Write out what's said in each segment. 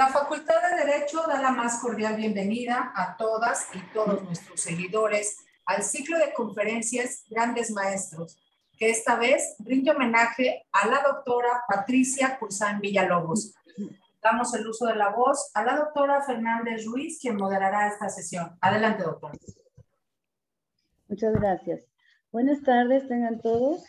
La Facultad de Derecho da la más cordial bienvenida a todas y todos nuestros seguidores al ciclo de conferencias Grandes Maestros, que esta vez rinde homenaje a la doctora Patricia Cursán Villalobos. Damos el uso de la voz a la doctora Fernández Ruiz, quien moderará esta sesión. Adelante, doctora. Muchas gracias. Buenas tardes, tengan todos.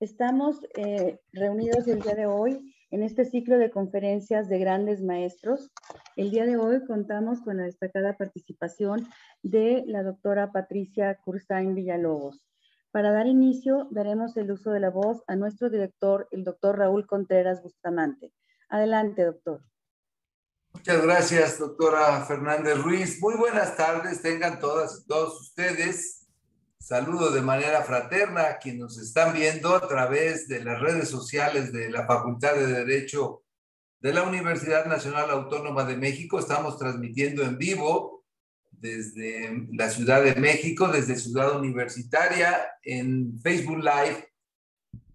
Estamos eh, reunidos el día de hoy en este ciclo de conferencias de grandes maestros, el día de hoy contamos con la destacada participación de la doctora Patricia Cursain Villalobos. Para dar inicio, daremos el uso de la voz a nuestro director, el doctor Raúl Contreras Bustamante. Adelante, doctor. Muchas gracias, doctora Fernández Ruiz. Muy buenas tardes, tengan todas y todos ustedes. Saludo de manera fraterna a quienes nos están viendo a través de las redes sociales de la Facultad de Derecho de la Universidad Nacional Autónoma de México. Estamos transmitiendo en vivo desde la Ciudad de México, desde Ciudad Universitaria, en Facebook Live,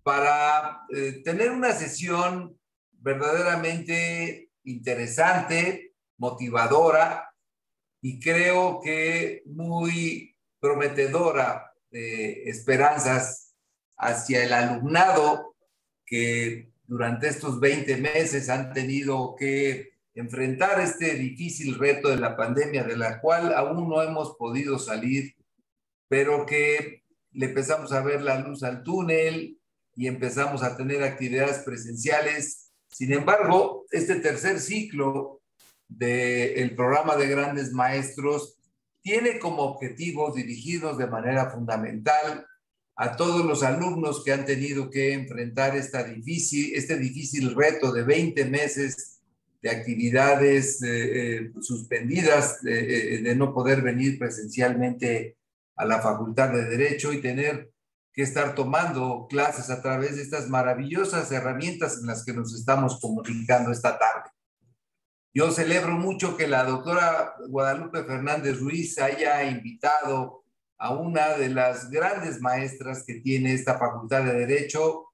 para eh, tener una sesión verdaderamente interesante, motivadora y creo que muy prometedora de esperanzas hacia el alumnado que durante estos 20 meses han tenido que enfrentar este difícil reto de la pandemia, de la cual aún no hemos podido salir, pero que le empezamos a ver la luz al túnel y empezamos a tener actividades presenciales. Sin embargo, este tercer ciclo del programa de grandes maestros tiene como objetivo dirigidos de manera fundamental a todos los alumnos que han tenido que enfrentar esta difícil, este difícil reto de 20 meses de actividades eh, eh, suspendidas, eh, de no poder venir presencialmente a la Facultad de Derecho y tener que estar tomando clases a través de estas maravillosas herramientas en las que nos estamos comunicando esta tarde. Yo celebro mucho que la doctora Guadalupe Fernández Ruiz haya invitado a una de las grandes maestras que tiene esta Facultad de Derecho,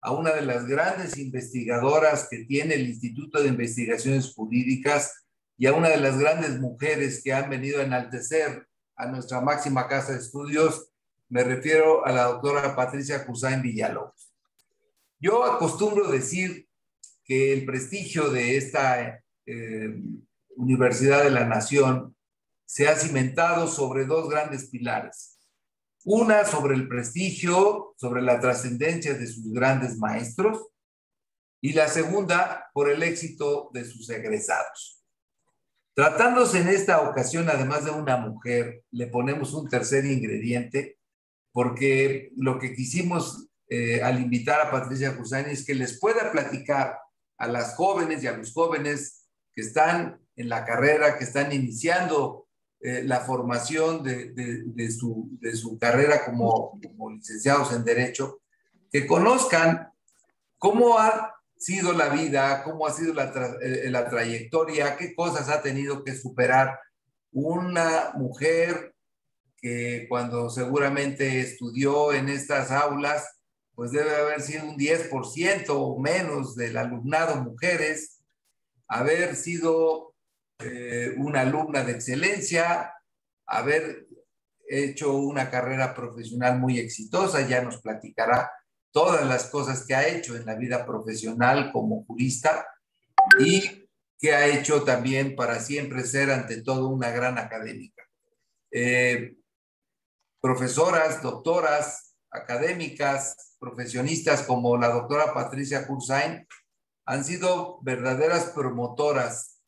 a una de las grandes investigadoras que tiene el Instituto de Investigaciones Jurídicas y a una de las grandes mujeres que han venido a enaltecer a nuestra máxima casa de estudios, me refiero a la doctora Patricia en Villalobos. Yo acostumbro decir que el prestigio de esta eh, Universidad de la Nación se ha cimentado sobre dos grandes pilares. Una sobre el prestigio, sobre la trascendencia de sus grandes maestros, y la segunda por el éxito de sus egresados. Tratándose en esta ocasión, además de una mujer, le ponemos un tercer ingrediente, porque lo que quisimos eh, al invitar a Patricia Cusani es que les pueda platicar a las jóvenes y a los jóvenes que están en la carrera, que están iniciando eh, la formación de, su, carrera como, licenciados en Derecho, que conozcan cómo ha sido la vida, cómo ha sido la, eh, eh, la trayectoria, qué cosas ha tenido que superar una mujer que cuando seguramente estudió en estas aulas, pues debe haber sido un 10% o menos del alumnado mujeres, haber sido eh, una alumna de excelencia, haber hecho una carrera profesional muy exitosa, ya nos platicará todas las cosas que ha hecho en la vida profesional como jurista y que ha hecho también para siempre ser ante todo una gran académica. Eh, profesoras, doctoras, académicas, profesionistas como la doctora Patricia Kursain han sido verdaderas promotoras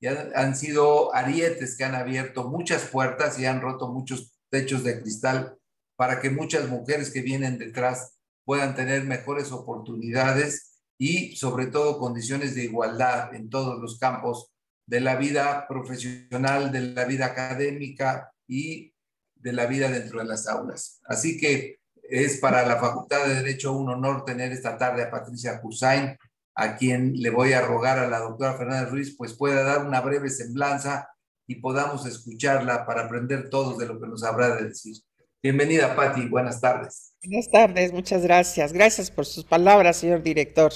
y han, sido arietes que han abierto muchas puertas y han roto muchos techos de cristal para que muchas mujeres que vienen detrás puedan tener mejores oportunidades y sobre todo condiciones de igualdad en todos los campos de la vida profesional, de la vida académica y de la vida dentro de las aulas. Así que es para la Facultad de Derecho un honor tener esta tarde a Patricia Kusain a quien le voy a rogar a la doctora Fernández Ruiz, pues pueda dar una breve semblanza y podamos escucharla para aprender todos de lo que nos habrá de decir. Bienvenida, Patti, buenas tardes. Buenas tardes, muchas gracias. Gracias por sus palabras, señor director.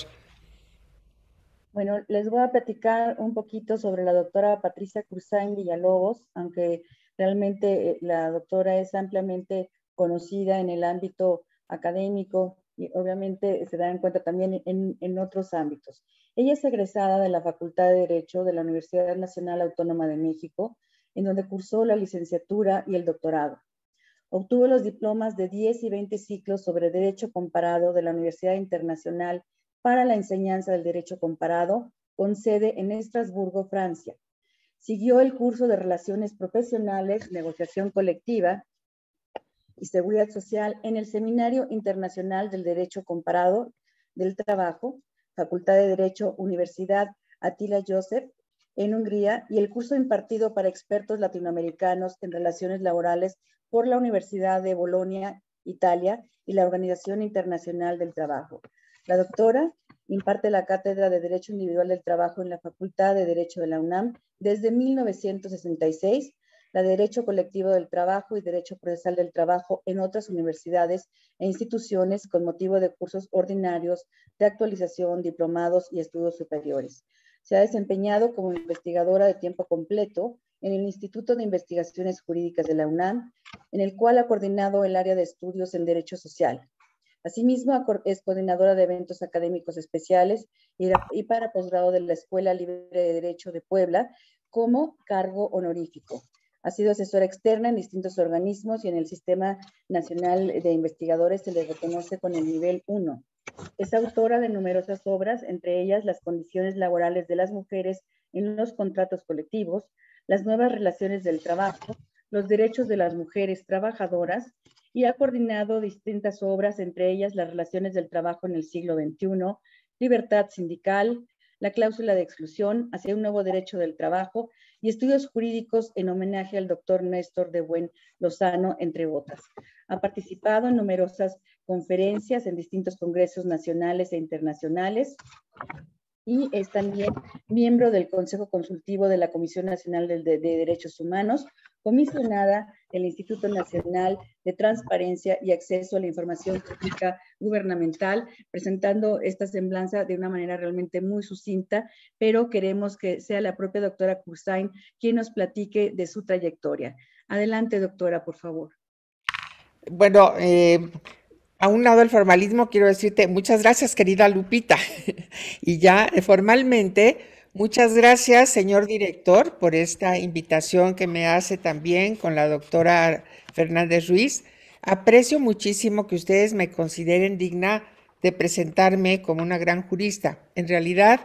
Bueno, les voy a platicar un poquito sobre la doctora Patricia Cruzain Villalobos, aunque realmente eh, la doctora es ampliamente conocida en el ámbito académico y obviamente se en cuenta también en, en, otros ámbitos. Ella es egresada de la Facultad de Derecho de la Universidad Nacional Autónoma de México, en donde cursó la licenciatura y el doctorado. Obtuvo los diplomas de 10 y 20 ciclos sobre Derecho Comparado de la Universidad Internacional para la Enseñanza del Derecho Comparado, con sede en Estrasburgo, Francia. Siguió el curso de Relaciones Profesionales, Negociación Colectiva y Seguridad Social en el Seminario Internacional del Derecho Comparado del Trabajo, Facultad de Derecho, Universidad Attila Joseph, en Hungría, y el curso impartido para expertos latinoamericanos en relaciones laborales por la Universidad de Bolonia, Italia, y la Organización Internacional del Trabajo. La doctora imparte la Cátedra de Derecho Individual del Trabajo en la Facultad de Derecho de la UNAM desde 1966 la Derecho Colectivo del Trabajo y Derecho Procesal del Trabajo en otras universidades e instituciones con motivo de cursos ordinarios de actualización, diplomados y estudios superiores. Se ha desempeñado como investigadora de tiempo completo en el Instituto de Investigaciones Jurídicas de la UNAM, en el cual ha coordinado el área de estudios en Derecho Social. Asimismo, es coordinadora de eventos académicos especiales y para posgrado de la Escuela Libre de Derecho de Puebla como cargo honorífico. Ha sido asesora externa en distintos organismos y en el Sistema Nacional de Investigadores se le reconoce con el nivel 1. Es autora de numerosas obras, entre ellas Las condiciones laborales de las mujeres en los contratos colectivos, las nuevas relaciones del trabajo, los derechos de las mujeres trabajadoras y ha coordinado distintas obras, entre ellas las relaciones del trabajo en el siglo XXI, libertad sindical, la cláusula de exclusión hacia un nuevo derecho del trabajo y estudios jurídicos en homenaje al doctor Néstor de Buen Lozano, entre otras. Ha participado en numerosas conferencias en distintos congresos nacionales e internacionales y es también miembro del Consejo Consultivo de la Comisión Nacional de, Derechos Humanos, comisionada del Instituto Nacional de Transparencia y Acceso a la Información Pública Gubernamental, presentando esta semblanza de una manera realmente muy sucinta, pero queremos que sea la propia doctora Cursain quien nos platique de su trayectoria. Adelante, doctora, por favor. Bueno, eh, a un lado del formalismo, quiero decirte muchas gracias, querida Lupita. y ya eh, formalmente, muchas gracias, señor director, por esta invitación que me hace también con la doctora Fernández Ruiz. Aprecio muchísimo que ustedes me consideren digna de presentarme como una gran jurista. En realidad,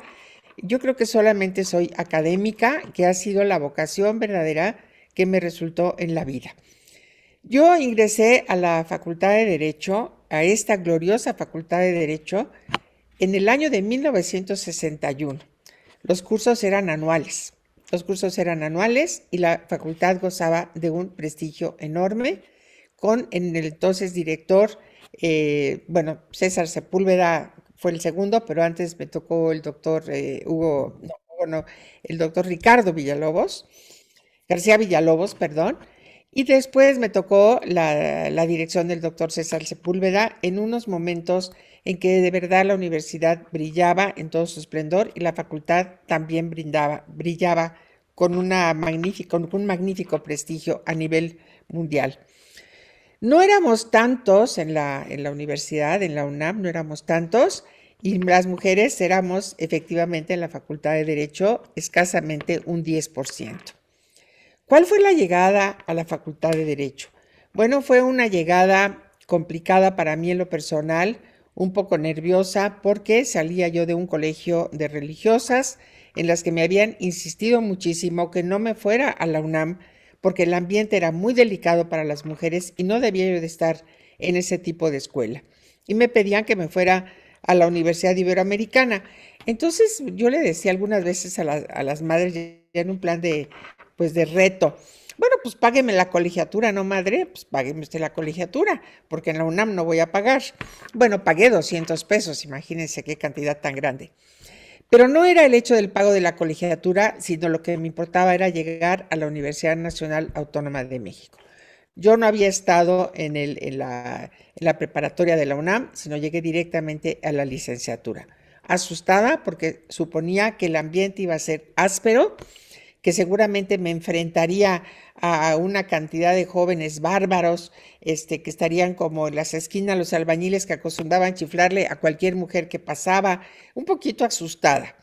yo creo que solamente soy académica, que ha sido la vocación verdadera que me resultó en la vida. Yo ingresé a la Facultad de Derecho a esta gloriosa Facultad de Derecho en el año de 1961. Los cursos eran anuales. Los cursos eran anuales y la facultad gozaba de un prestigio enorme con en el entonces director, eh, bueno, César Sepúlveda fue el segundo, pero antes me tocó el doctor eh, Hugo, no, el doctor Ricardo Villalobos, García Villalobos, perdón, y después me tocó la, dirección del doctor César Sepúlveda en unos momentos en que de verdad la universidad brillaba en todo su esplendor y la facultad también brindaba, brillaba con, un magnífico prestigio a nivel mundial. No éramos tantos en la, en la universidad, en la UNAM, no éramos tantos, y las mujeres éramos efectivamente en la Facultad de Derecho escasamente un 10%. ¿Cuál fue la llegada a la Facultad de Derecho? Bueno, fue una llegada complicada para mí en lo personal, un poco nerviosa porque salía yo de un colegio de religiosas en las que me habían insistido muchísimo que no me fuera a la UNAM porque el ambiente era muy delicado para las mujeres y no debía yo de estar en ese tipo de escuela. Y me pedían que me fuera a la Universidad Iberoamericana. Entonces yo le decía algunas veces a, las madres ya en un plan de pues de reto. Bueno, pues págueme la colegiatura, ¿no, madre? Pues págueme usted la colegiatura, porque en la UNAM no voy a pagar. Bueno, pagué 200 pesos, imagínense qué cantidad tan grande. Pero no era el hecho del pago de la colegiatura, sino lo que me importaba era llegar a la Universidad Nacional Autónoma de México. Yo no había estado en, en, la, preparatoria de la UNAM, sino llegué directamente a la licenciatura, asustada porque suponía que el ambiente iba a ser áspero que seguramente me enfrentaría a una cantidad de jóvenes bárbaros, este, que estarían como en las esquinas, los albañiles que acostumbraban chiflarle a cualquier mujer que pasaba, un poquito asustada.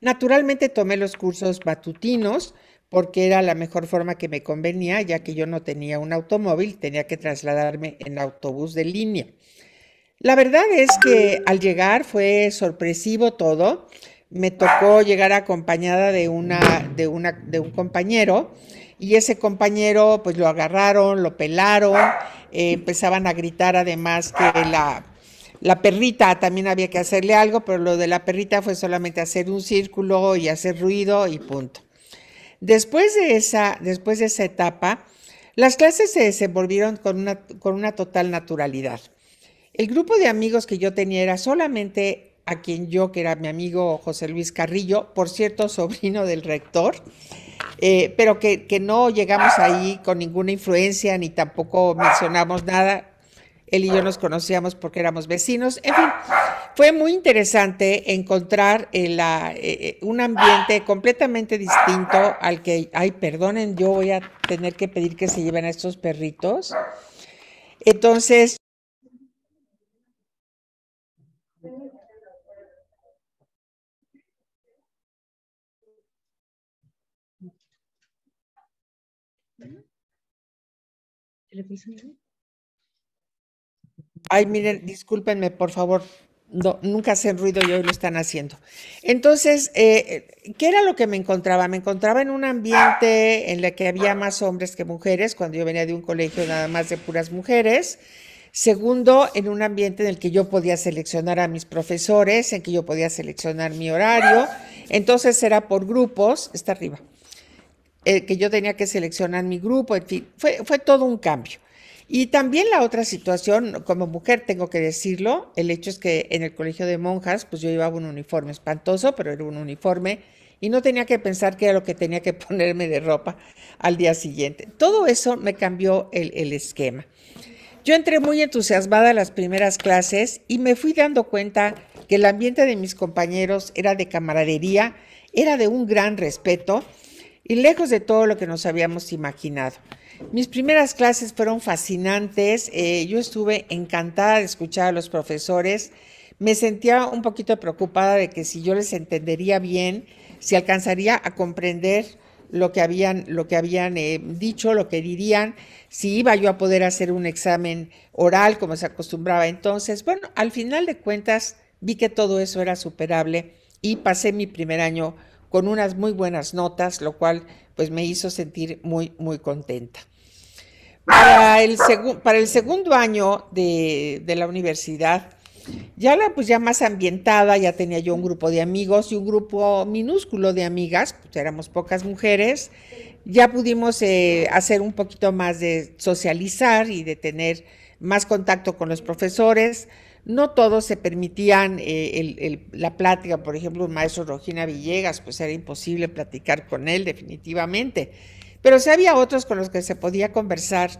Naturalmente tomé los cursos batutinos porque era la mejor forma que me convenía, ya que yo no tenía un automóvil, tenía que trasladarme en autobús de línea. La verdad es que al llegar fue sorpresivo todo me tocó llegar acompañada de, una, de, una, de un compañero y ese compañero pues lo agarraron, lo pelaron, eh, empezaban a gritar además que la, la perrita también había que hacerle algo, pero lo de la perrita fue solamente hacer un círculo y hacer ruido y punto. Después de esa, después de esa etapa, las clases se desenvolvieron con una, con una total naturalidad. El grupo de amigos que yo tenía era solamente a quien yo, que era mi amigo José Luis Carrillo, por cierto, sobrino del rector, eh, pero que, no llegamos ahí con ninguna influencia ni tampoco mencionamos nada. Él y yo nos conocíamos porque éramos vecinos. En fin, fue muy interesante encontrar eh, la, eh, un ambiente completamente distinto al que, ay, perdonen, yo voy a tener que pedir que se lleven a estos perritos. Entonces, Ay, miren, discúlpenme, por favor. nunca hacen ruido y hoy lo están haciendo. Entonces, eh, ¿qué era lo que me encontraba? Me encontraba en un ambiente en el que había más hombres que mujeres, cuando yo venía de un colegio nada más de puras mujeres. Segundo, en un ambiente en el que yo podía seleccionar a mis profesores, en que yo podía seleccionar mi horario. Entonces era por grupos, está arriba eh, que yo tenía que seleccionar mi grupo, en fin, fue, fue todo un cambio. Y también la otra situación, como mujer tengo que decirlo, el hecho es que en el colegio de monjas, pues yo llevaba un uniforme espantoso, pero era un uniforme y no tenía que pensar qué era lo que tenía que ponerme de ropa al día siguiente. Todo eso me cambió el, el esquema. Yo entré muy entusiasmada a las primeras clases y me fui dando cuenta que el ambiente de mis compañeros era de camaradería, era de un gran respeto y lejos de todo lo que nos habíamos imaginado. Mis primeras clases fueron fascinantes, eh, yo estuve encantada de escuchar a los profesores, me sentía un poquito preocupada de que si yo les entendería bien, si alcanzaría a comprender lo que habían, eh, dicho, lo que dirían, si iba yo a poder hacer un examen oral como se acostumbraba entonces. Bueno, al final de cuentas vi que todo eso era superable y pasé mi primer año con unas muy buenas notas, lo cual pues me hizo sentir muy, muy contenta. Para el, segundo año de, la universidad, ya la pues ya más ambientada, ya tenía yo un grupo de amigos y un grupo minúsculo de amigas, pues, éramos pocas mujeres, ya pudimos eh, hacer un poquito más de socializar y de tener más contacto con los profesores, no todos se permitían eh, la plática, por ejemplo, el maestro Rogina Villegas, pues era imposible platicar con él definitivamente, pero sí había otros con los que se podía conversar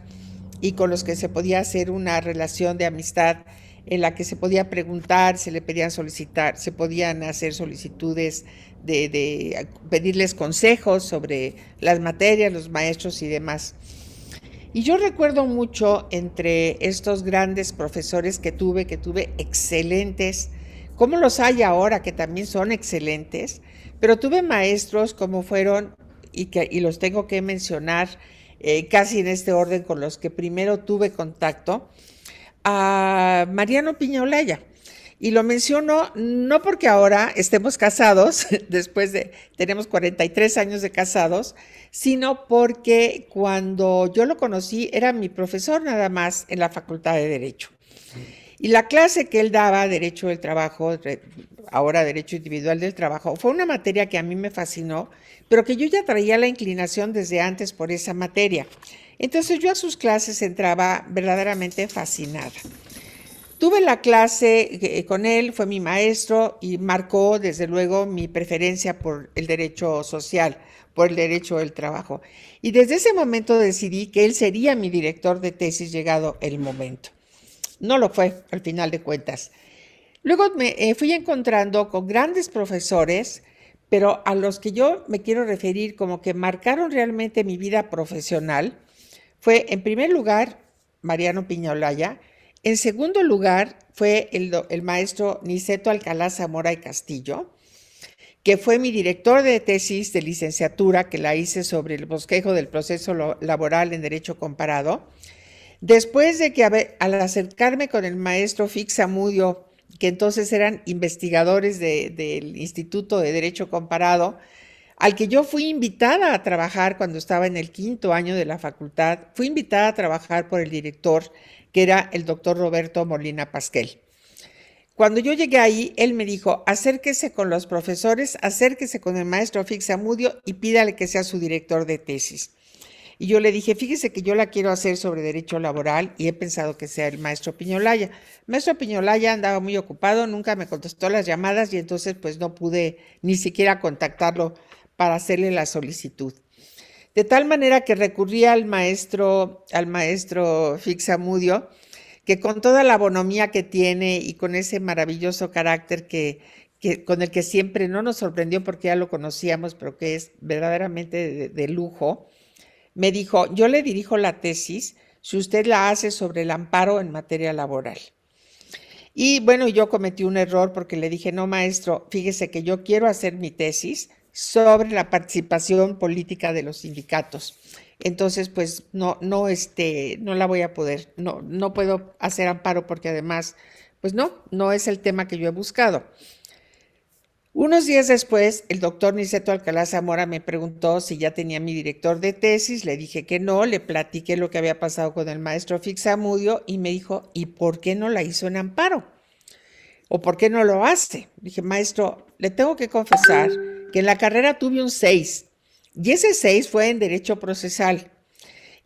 y con los que se podía hacer una relación de amistad en la que se podía preguntar, se le pedían solicitar, se podían hacer solicitudes de pedirles consejos sobre las materias, los maestros y demás. Y yo recuerdo mucho entre estos grandes profesores que tuve, que tuve excelentes, como los hay ahora, que también son excelentes, pero tuve maestros como fueron, y, los tengo que mencionar eh, casi en este orden con los que primero tuve contacto, a Mariano Piñolaya. Y lo menciono no porque ahora estemos casados, después de, tenemos 43 años de casados, sino porque cuando yo lo conocí era mi profesor nada más en la Facultad de Derecho. Y la clase que él daba, Derecho del Trabajo, ahora Derecho Individual del Trabajo, fue una materia que a mí me fascinó, pero que yo ya traía la inclinación desde antes por esa materia. Entonces yo a sus clases entraba verdaderamente fascinada. Tuve la clase eh, con él, fue mi maestro y marcó desde luego mi preferencia por el derecho social, por el derecho del trabajo. Y desde ese momento decidí que él sería mi director de tesis llegado el momento. No lo fue, al final de cuentas. Luego me eh, fui encontrando con grandes profesores, pero a los que yo me quiero referir como que marcaron realmente mi vida profesional, fue en primer lugar Mariano Piñolaya. En segundo lugar fue el, maestro Niceto Alcalá Zamora y Castillo, que fue mi director de tesis de licenciatura que la hice sobre el bosquejo del proceso laboral en Derecho Comparado. Después de que al acercarme con el maestro Fix Amudio, que entonces eran investigadores del Instituto de Derecho Comparado, al que yo fui invitada a trabajar cuando estaba en el quinto año de la facultad, fui invitada a trabajar por el director que era el doctor Roberto Molina Pasquel. Cuando yo llegué ahí, él me dijo, acérquese con los profesores, acérquese con el maestro Fixamudio y pídale que sea su director de tesis. Y yo le dije, fíjese que yo la quiero hacer sobre derecho laboral y he pensado que sea el maestro Piñolaya. maestro Piñolaya andaba muy ocupado, nunca me contestó las llamadas y entonces pues no pude ni siquiera contactarlo para hacerle la solicitud de tal manera que recurría al maestro, al maestro Fixamudio, que con toda la bonomía que tiene y con ese maravilloso carácter que, con el que siempre no nos sorprendió porque ya lo conocíamos, pero que es verdaderamente de lujo, me dijo, yo le dirijo la tesis si usted la hace sobre el amparo en materia laboral. Y bueno, yo cometí un error porque le dije, no, maestro, fíjese que yo quiero hacer mi tesis sobre la participación política de los sindicatos. Entonces, pues no, no, este, no la voy a poder, no, no puedo hacer amparo porque además, pues no, no es el tema que yo he buscado. Unos días después, el doctor Niceto Alcalá Zamora me preguntó si ya tenía mi director de tesis, le dije que no, le platiqué lo que había pasado con el maestro Fixamudio y me dijo, ¿y por qué no la hizo en amparo? ¿O por qué no lo hace? Dije, maestro, le tengo que confesar que en la carrera tuve un 6 y ese 6 fue en derecho procesal.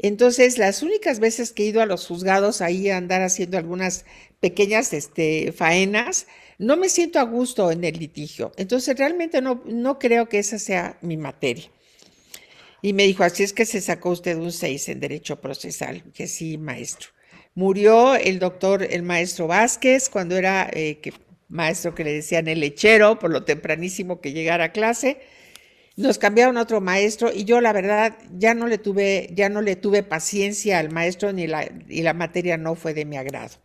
Entonces, las únicas veces que he ido a los juzgados ahí a andar haciendo algunas pequeñas este, faenas, no me siento a gusto en el litigio. Entonces, realmente no, no creo que esa sea mi materia. Y me dijo, así es que se sacó usted un 6 en derecho procesal. Que sí, maestro. Murió el doctor, el maestro Vázquez, cuando era, eh, que maestro que le decían el lechero, por lo tempranísimo que llegara a clase. Nos cambiaron a otro maestro y yo la verdad ya no le tuve, ya no le tuve paciencia al maestro ni la, y la materia no fue de mi agrado.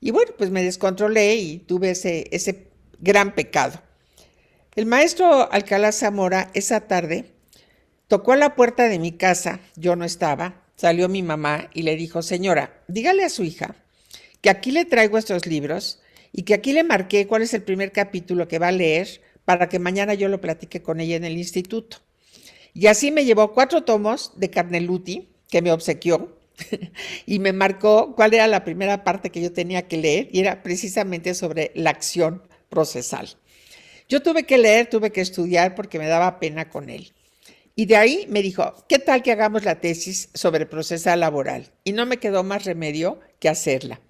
Y bueno, pues me descontrolé y tuve ese, ese gran pecado. El maestro Alcalá Zamora esa tarde tocó a la puerta de mi casa, yo no estaba, salió mi mamá y le dijo, señora, dígale a su hija que aquí le traigo estos libros y que aquí le marqué cuál es el primer capítulo que va a leer para que mañana yo lo platique con ella en el instituto. Y así me llevó cuatro tomos de Carneluti, que me obsequió, y me marcó cuál era la primera parte que yo tenía que leer, y era precisamente sobre la acción procesal. Yo tuve que leer, tuve que estudiar porque me daba pena con él. Y de ahí me dijo, ¿qué tal que hagamos la tesis sobre procesal laboral? Y no me quedó más remedio que hacerla.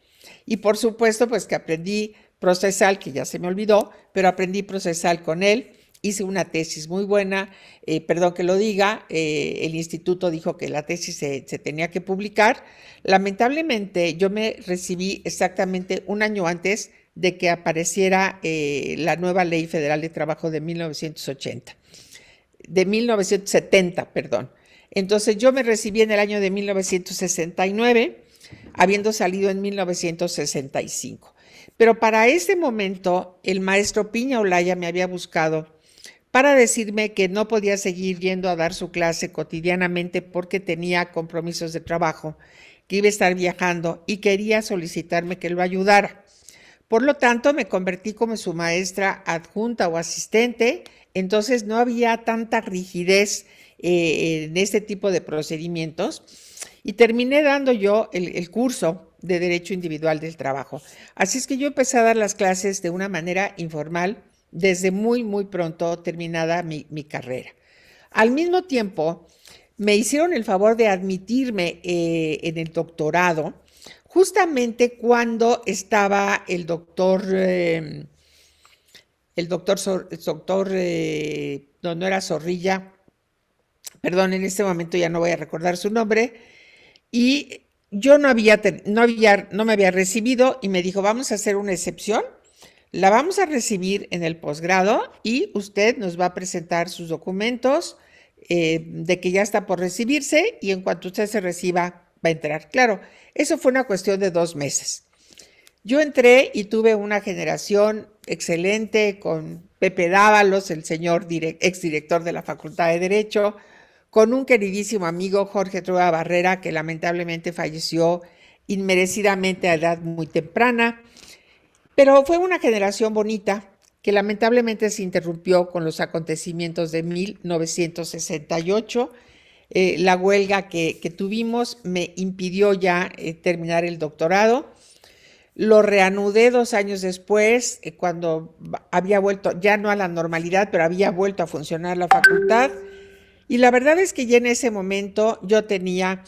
Y por supuesto, pues que aprendí procesal, que ya se me olvidó, pero aprendí procesal con él. Hice una tesis muy buena, eh, perdón que lo diga, eh, el instituto dijo que la tesis se, tenía que publicar. Lamentablemente yo me recibí exactamente un año antes de que apareciera eh, la nueva Ley Federal de Trabajo de 1980, de 1970, perdón. Entonces yo me recibí en el año de 1969 habiendo salido en 1965. Pero para ese momento, el maestro Piña Olaya me había buscado para decirme que no podía seguir yendo a dar su clase cotidianamente porque tenía compromisos de trabajo, que iba a estar viajando y quería solicitarme que lo ayudara. Por lo tanto, me convertí como su maestra adjunta o asistente, entonces no había tanta rigidez eh, en este tipo de procedimientos y terminé dando yo el, curso de Derecho Individual del Trabajo. Así es que yo empecé a dar las clases de una manera informal desde muy, muy pronto terminada mi, carrera. Al mismo tiempo, me hicieron el favor de admitirme eh, en el doctorado, justamente cuando estaba el doctor, em, el doctor, el doctor, eh, era Zorrilla, perdón, en este momento ya no voy a recordar su nombre, y yo no había, no había, no me había recibido y me dijo, vamos a hacer una excepción, la vamos a recibir en el posgrado y usted nos va a presentar sus documentos eh, de que ya está por recibirse y en cuanto usted se reciba va a entrar. Claro, eso fue una cuestión de dos meses. Yo entré y tuve una generación excelente con Pepe Dávalos, el señor exdirector de la Facultad de Derecho, con un queridísimo amigo Jorge Trueba Barrera, que lamentablemente falleció inmerecidamente a edad muy temprana. Pero fue una generación bonita que lamentablemente se interrumpió con los acontecimientos de 1968. Eh, la huelga que, tuvimos me impidió ya eh, terminar el doctorado. Lo reanudé dos años después, eh, cuando había vuelto, ya no a la normalidad, pero había vuelto a funcionar la facultad. Y la verdad es que ya en ese momento yo tenía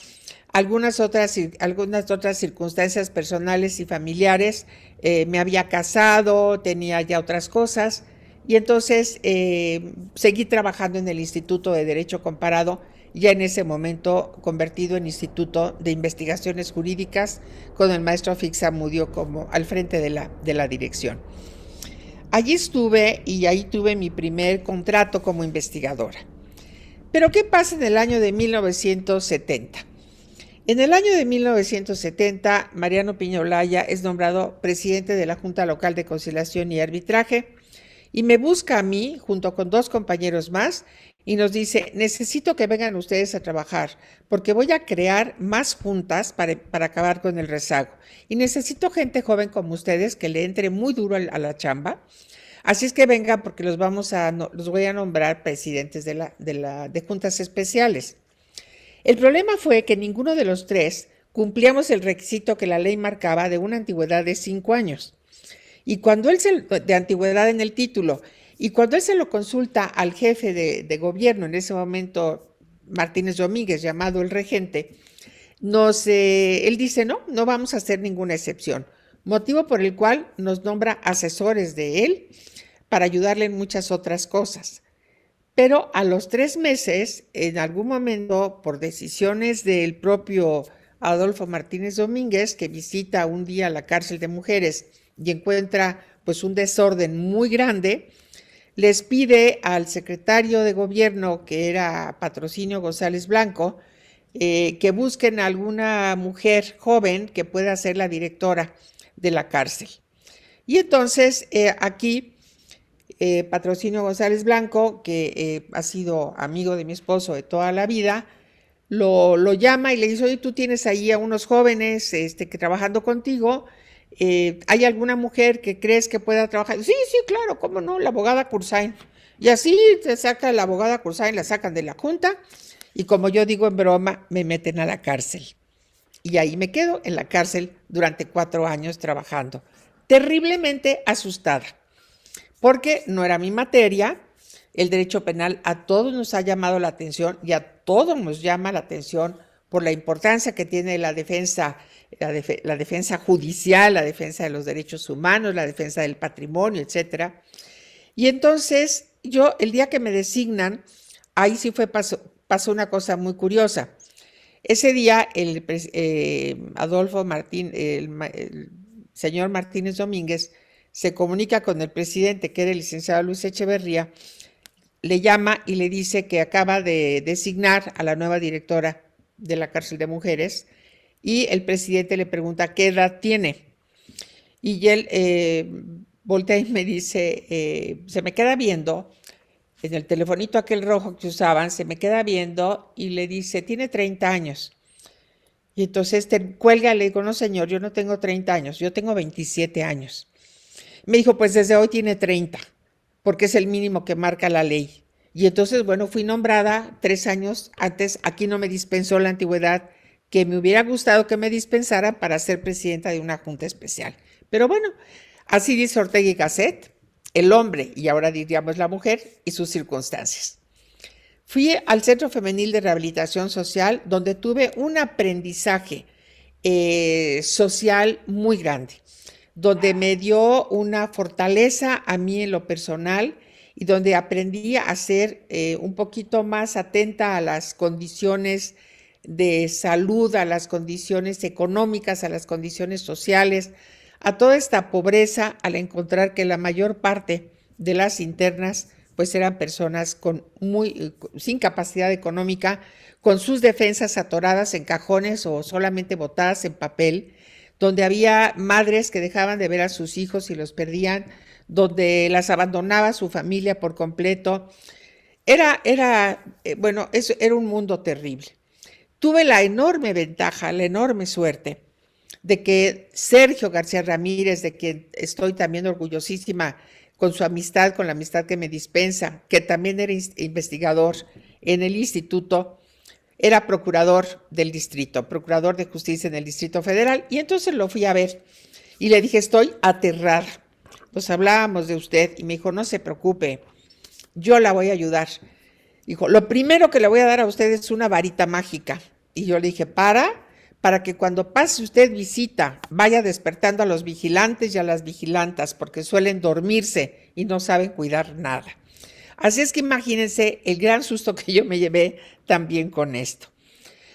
algunas otras, algunas otras circunstancias personales y familiares. Eh, me había casado, tenía ya otras cosas. Y entonces eh, seguí trabajando en el Instituto de Derecho Comparado, ya en ese momento convertido en Instituto de Investigaciones Jurídicas, con el maestro Fixamudio como al frente de la, de la dirección. Allí estuve y ahí tuve mi primer contrato como investigadora. Pero ¿qué pasa en el año de 1970? En el año de 1970, Mariano Piñolaya es nombrado presidente de la Junta Local de Conciliación y Arbitraje y me busca a mí, junto con dos compañeros más, y nos dice, necesito que vengan ustedes a trabajar, porque voy a crear más juntas para, para acabar con el rezago. Y necesito gente joven como ustedes que le entre muy duro a la chamba Así es que venga, porque los vamos a los voy a nombrar presidentes de la, de juntas especiales. El problema fue que ninguno de los tres cumplíamos el requisito que la ley marcaba de una antigüedad de cinco años. Y cuando él se, de antigüedad en el título, y cuando él se lo consulta al jefe de, gobierno, en ese momento Martínez Domínguez, llamado el regente, nos, él dice, no, no vamos a hacer ninguna excepción, motivo por el cual nos nombra asesores de él para ayudarle en muchas otras cosas. Pero a los tres meses, en algún momento, por decisiones del propio Adolfo Martínez Domínguez, que visita un día la cárcel de mujeres y encuentra pues un desorden muy grande, les pide al secretario de gobierno, que era Patrocinio González Blanco, eh, que busquen a alguna mujer joven que pueda ser la directora de la cárcel. Y entonces eh, aquí eh, patrocinio González Blanco, que eh, ha sido amigo de mi esposo de toda la vida, lo, llama y le dice, oye, tú tienes ahí a unos jóvenes este, que trabajando contigo, eh, ¿hay alguna mujer que crees que pueda trabajar? Sí, sí, claro, cómo no, la abogada Cursain. Y así se saca la abogada Cursain, la sacan de la junta y como yo digo en broma, me meten a la cárcel. Y ahí me quedo en la cárcel durante cuatro años trabajando, terriblemente asustada porque no era mi materia. El derecho penal a todos nos ha llamado la atención y a todos nos llama la atención por la importancia que tiene la defensa, la, defensa judicial, la defensa de los derechos humanos, la defensa del patrimonio, etc. Y entonces yo, el día que me designan, ahí sí fue pasó, una cosa muy curiosa. Ese día el eh, Adolfo Martín, el señor Martínez Domínguez, se comunica con el presidente, que era el licenciado Luis Echeverría, le llama y le dice que acaba de designar a la nueva directora de la cárcel de mujeres y el presidente le pregunta qué edad tiene. Y él eh, y me dice, eh, se me queda viendo, en el telefonito aquel rojo que usaban, se me queda viendo y le dice, tiene 30 años. Y entonces te cuelga y le digo, no señor, yo no tengo 30 años, yo tengo 27 años. Me dijo, pues desde hoy tiene 30, porque es el mínimo que marca la ley. Y entonces, bueno, fui nombrada tres años antes. Aquí no me dispensó la antigüedad que me hubiera gustado que me dispensara para ser presidenta de una junta especial. Pero bueno, así dice Ortega y Gasset, el hombre, y ahora diríamos la mujer, y sus circunstancias. Fui al Centro Femenil de Rehabilitación Social, donde tuve un aprendizaje eh, social muy grande donde me dio una fortaleza a mí en lo personal y donde aprendí a ser eh, un poquito más atenta a las condiciones de salud, a las condiciones económicas, a las condiciones sociales, a toda esta pobreza al encontrar que la mayor parte de las internas pues eran personas con muy eh, sin capacidad económica, con sus defensas atoradas en cajones o solamente botadas en papel donde había madres que dejaban de ver a sus hijos y los perdían, donde las abandonaba su familia por completo. Era, era, eh, bueno, eso era un mundo terrible. Tuve la enorme ventaja, la enorme suerte de que Sergio García Ramírez, de quien estoy también orgullosísima con su amistad, con la amistad que me dispensa, que también era investigador en el instituto, era procurador del distrito, procurador de justicia en el Distrito Federal, y entonces lo fui a ver y le dije, estoy aterrada. pues hablábamos de usted y me dijo, no se preocupe, yo la voy a ayudar. Dijo, lo primero que le voy a dar a usted es una varita mágica. Y yo le dije, para, para que cuando pase usted visita, vaya despertando a los vigilantes y a las vigilantas, porque suelen dormirse y no saben cuidar nada. Así es que imagínense el gran susto que yo me llevé también con esto.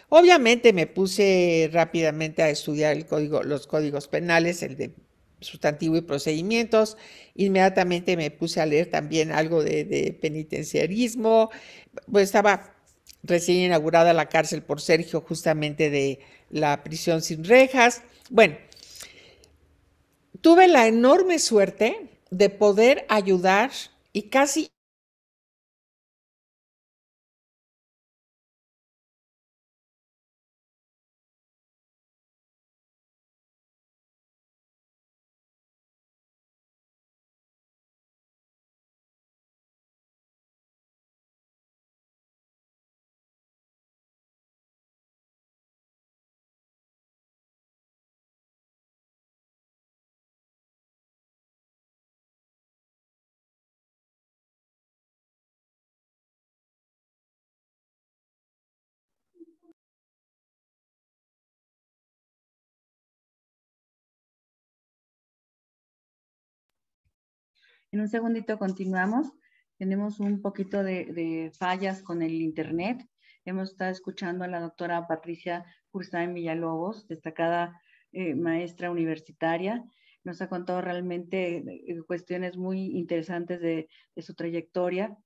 Obviamente me puse rápidamente a estudiar los códigos penales, el de sustantivo y procedimientos. Inmediatamente me puse a leer también algo de, penitenciarismo. Pues estaba recién inaugurada la cárcel por Sergio, justamente de la prisión sin rejas. Bueno, tuve la enorme suerte de poder ayudar y casi En un segundito continuamos. Tenemos un poquito de, fallas con el Internet. Hemos estado escuchando a la doctora Patricia Cursán Villalobos, destacada eh, maestra universitaria. Nos ha contado realmente eh, cuestiones muy interesantes de, su trayectoria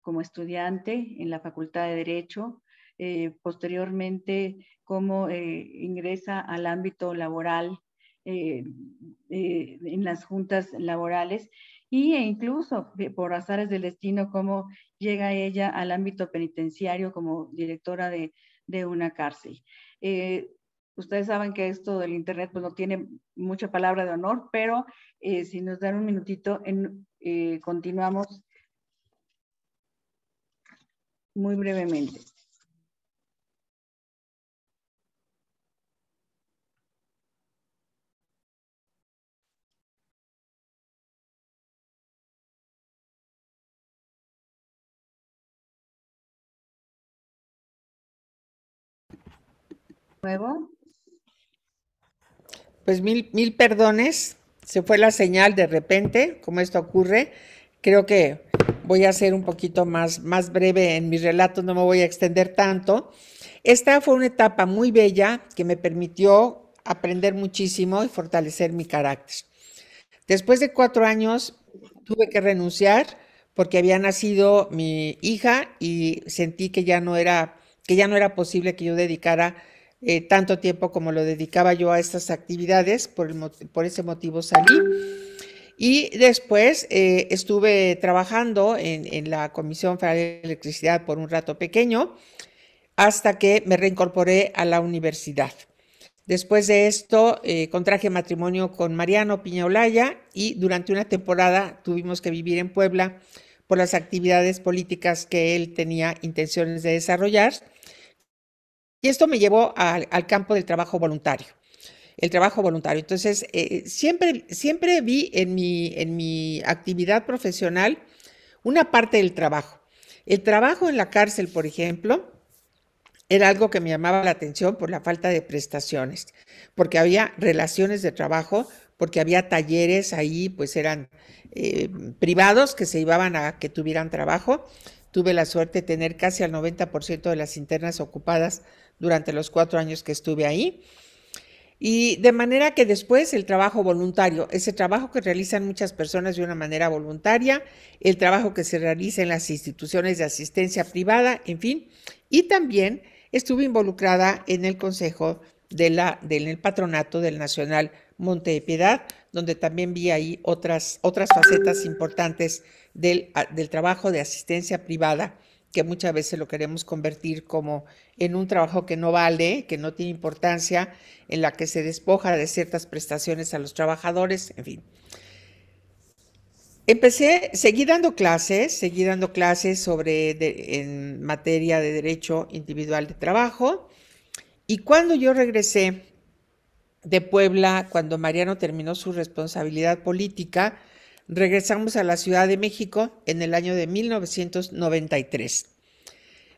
como estudiante en la Facultad de Derecho, eh, posteriormente cómo ingresa al ámbito laboral eh, eh, en las juntas laborales y, e incluso eh, por azares del destino, cómo llega ella al ámbito penitenciario como directora de, una cárcel. ustedes saben que esto del Internet pues, no tiene mucha palabra de honor, pero si nos dan un minutito, en, continuamos muy brevemente. nuevo. Pues mil, mil perdones, se fue la señal de repente, como esto ocurre. Creo que voy a ser un poquito más, más breve en mi relato, no me voy a extender tanto. Esta fue una etapa muy bella que me permitió aprender muchísimo y fortalecer mi carácter. Después de cuatro años tuve que renunciar porque había nacido mi hija y sentí que ya no era, que ya no era posible que yo dedicara eh, tanto tiempo como lo dedicaba yo a estas actividades, por, ese motivo salí. Y después eh, estuve trabajando en, la Comisión Federal de Electricidad por un rato pequeño hasta que me reincorporé a la universidad. Después de esto, eh, contraje matrimonio con Mariano Piñaolaya y durante una temporada tuvimos que vivir en Puebla por las actividades políticas que él tenía intenciones de desarrollar. Y esto me llevó al, campo del trabajo voluntario el trabajo voluntario. Entonces, eh, siempre, siempre vi en mi, en mi actividad profesional una parte del trabajo. El trabajo en la cárcel, por ejemplo, era algo que me llamaba la atención por la falta de prestaciones, porque había relaciones de trabajo, porque había talleres ahí, pues eran eh, privados que se iban a que tuvieran trabajo. Tuve la suerte de tener casi al 90% de las internas ocupadas durante los cuatro años que estuve ahí. Y de manera que después el trabajo voluntario, ese trabajo que realizan muchas personas de una manera voluntaria, el trabajo que se realiza en las instituciones de asistencia privada, en fin, y también estuve involucrada en el consejo del patronato del Nacional Monte de Piedad, donde también vi ahí otras, otras facetas importantes del trabajo de asistencia privada que muchas veces lo queremos convertir como en un trabajo que no vale, que no tiene importancia, en la que se despoja de ciertas prestaciones a los trabajadores, en fin. Empecé, seguí dando clases, seguí dando clases sobre en materia de derecho individual de trabajo. Y cuando yo regresé de Puebla, cuando Mariano terminó su responsabilidad política, regresamos a la Ciudad de México en el año de 1993.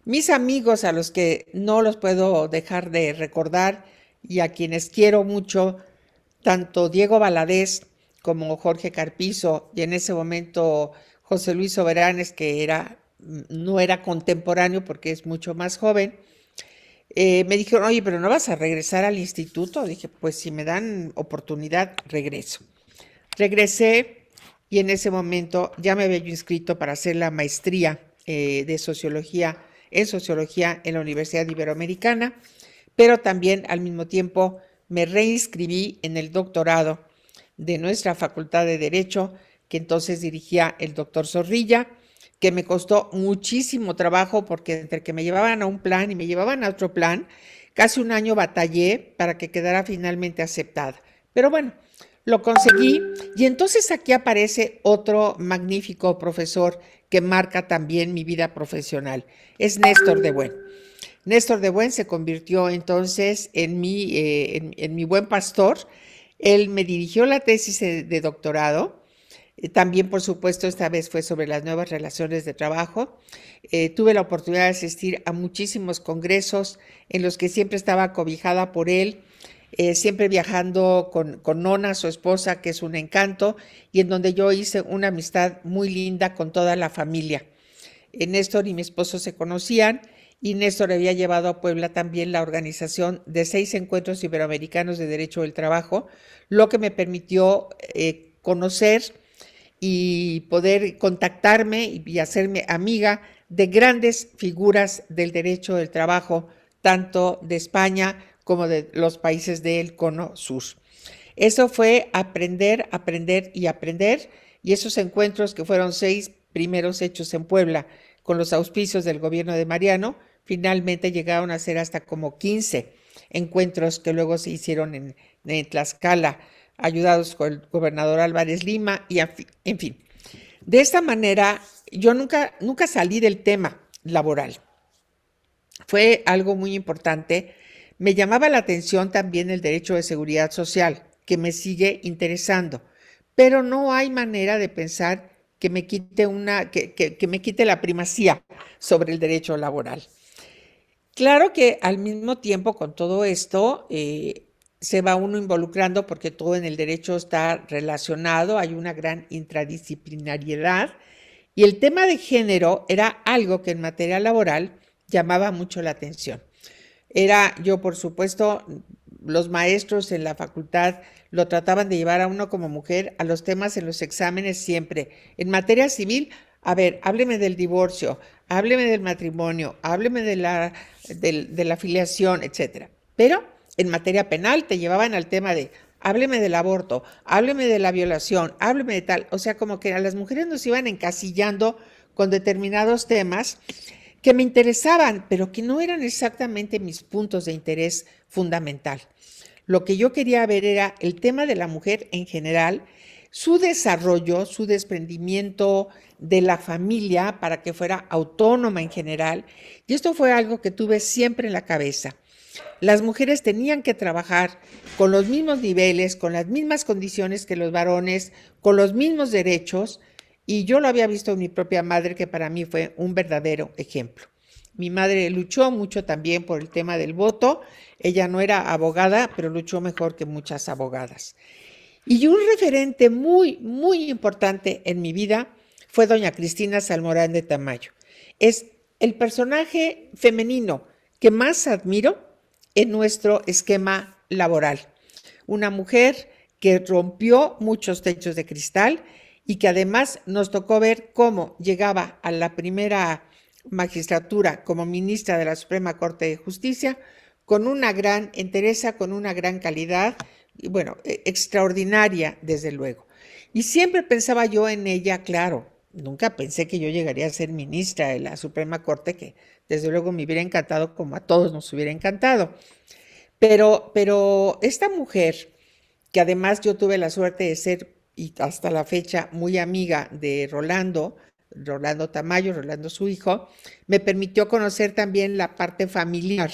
Mis amigos a los que no los puedo dejar de recordar y a quienes quiero mucho, tanto Diego Valadez como Jorge Carpizo y en ese momento José Luis Soberanes, que era, no era contemporáneo porque es mucho más joven, eh, me dijeron, oye, pero no vas a regresar al instituto. Dije, pues si me dan oportunidad, regreso. Regresé y en ese momento ya me había inscrito para hacer la maestría eh, de sociología en sociología en la Universidad Iberoamericana, pero también al mismo tiempo me reinscribí en el doctorado de nuestra Facultad de Derecho, que entonces dirigía el doctor Zorrilla, que me costó muchísimo trabajo porque entre que me llevaban a un plan y me llevaban a otro plan, casi un año batallé para que quedara finalmente aceptada. Pero bueno, lo conseguí y entonces aquí aparece otro magnífico profesor que marca también mi vida profesional. Es Néstor de Buen. Néstor de Buen se convirtió entonces en mi, eh, en, mi buen pastor. Él me dirigió la tesis de, doctorado. Eh, también, por supuesto, esta vez fue sobre las nuevas relaciones de trabajo. Eh, tuve la oportunidad de asistir a muchísimos congresos en los que siempre estaba cobijada por él eh, siempre viajando con, con Nona, su esposa, que es un encanto, y en donde yo hice una amistad muy linda con toda la familia. Néstor y mi esposo se conocían y Néstor había llevado a Puebla también la organización de seis encuentros iberoamericanos de derecho del trabajo, lo que me permitió eh, conocer y poder contactarme y hacerme amiga de grandes figuras del derecho del trabajo, tanto de España como de los países del cono sur. Eso fue aprender, aprender y aprender, y esos encuentros que fueron seis primeros hechos en Puebla con los auspicios del gobierno de Mariano, finalmente llegaron a ser hasta como 15 encuentros que luego se hicieron en, Tlaxcala, ayudados con el gobernador Álvarez Lima, y en fin. De esta manera, yo nunca, nunca salí del tema laboral. Fue algo muy importante me llamaba la atención también el derecho de seguridad social, que me sigue interesando, pero no hay manera de pensar que me quite, una, que, me quite la primacía sobre el derecho laboral. Claro que al mismo tiempo con todo esto eh, se va uno involucrando porque todo en el derecho está relacionado, hay una gran intradisciplinariedad y el tema de género era algo que en materia laboral llamaba mucho la atención. Era yo, por supuesto, los maestros en la facultad lo trataban de llevar a uno como mujer a los temas en los exámenes siempre. En materia civil, a ver, hábleme del divorcio, hábleme del matrimonio, hábleme de la, de, la filiación, etc. Pero en materia penal te llevaban al tema de hábleme del aborto, hábleme de la violación, hábleme de tal. O sea, como que a las mujeres nos iban encasillando con determinados temas que me interesaban, pero que no eran exactamente mis puntos de interés fundamental. Lo que yo quería ver era el tema de la mujer en general, su desarrollo, su desprendimiento de la familia para que fuera autónoma en general. Y esto fue algo que tuve siempre en la cabeza. Las mujeres tenían que trabajar con los mismos niveles, con las mismas condiciones que los varones, con los mismos derechos, y yo lo había visto en mi propia madre, que para mí fue un verdadero ejemplo. Mi madre luchó mucho también por el tema del voto. Ella no era abogada, pero luchó mejor que muchas abogadas. Y un referente muy, muy importante en mi vida fue doña Cristina Salmorán de Tamayo. Es el personaje femenino que más admiro en nuestro esquema laboral. Una mujer que rompió muchos techos de cristal y que además nos tocó ver cómo llegaba a la primera magistratura como ministra de la Suprema Corte de Justicia con una gran entereza, con una gran calidad, y bueno, e, extraordinaria, desde luego. Y siempre pensaba yo en ella, claro, nunca pensé que yo llegaría a ser ministra de la Suprema Corte, que desde luego me hubiera encantado como a todos nos hubiera encantado. Pero, pero esta mujer, que además yo tuve la suerte de ser y hasta la fecha muy amiga de Rolando, Rolando Tamayo, Rolando su hijo, me permitió conocer también la parte familiar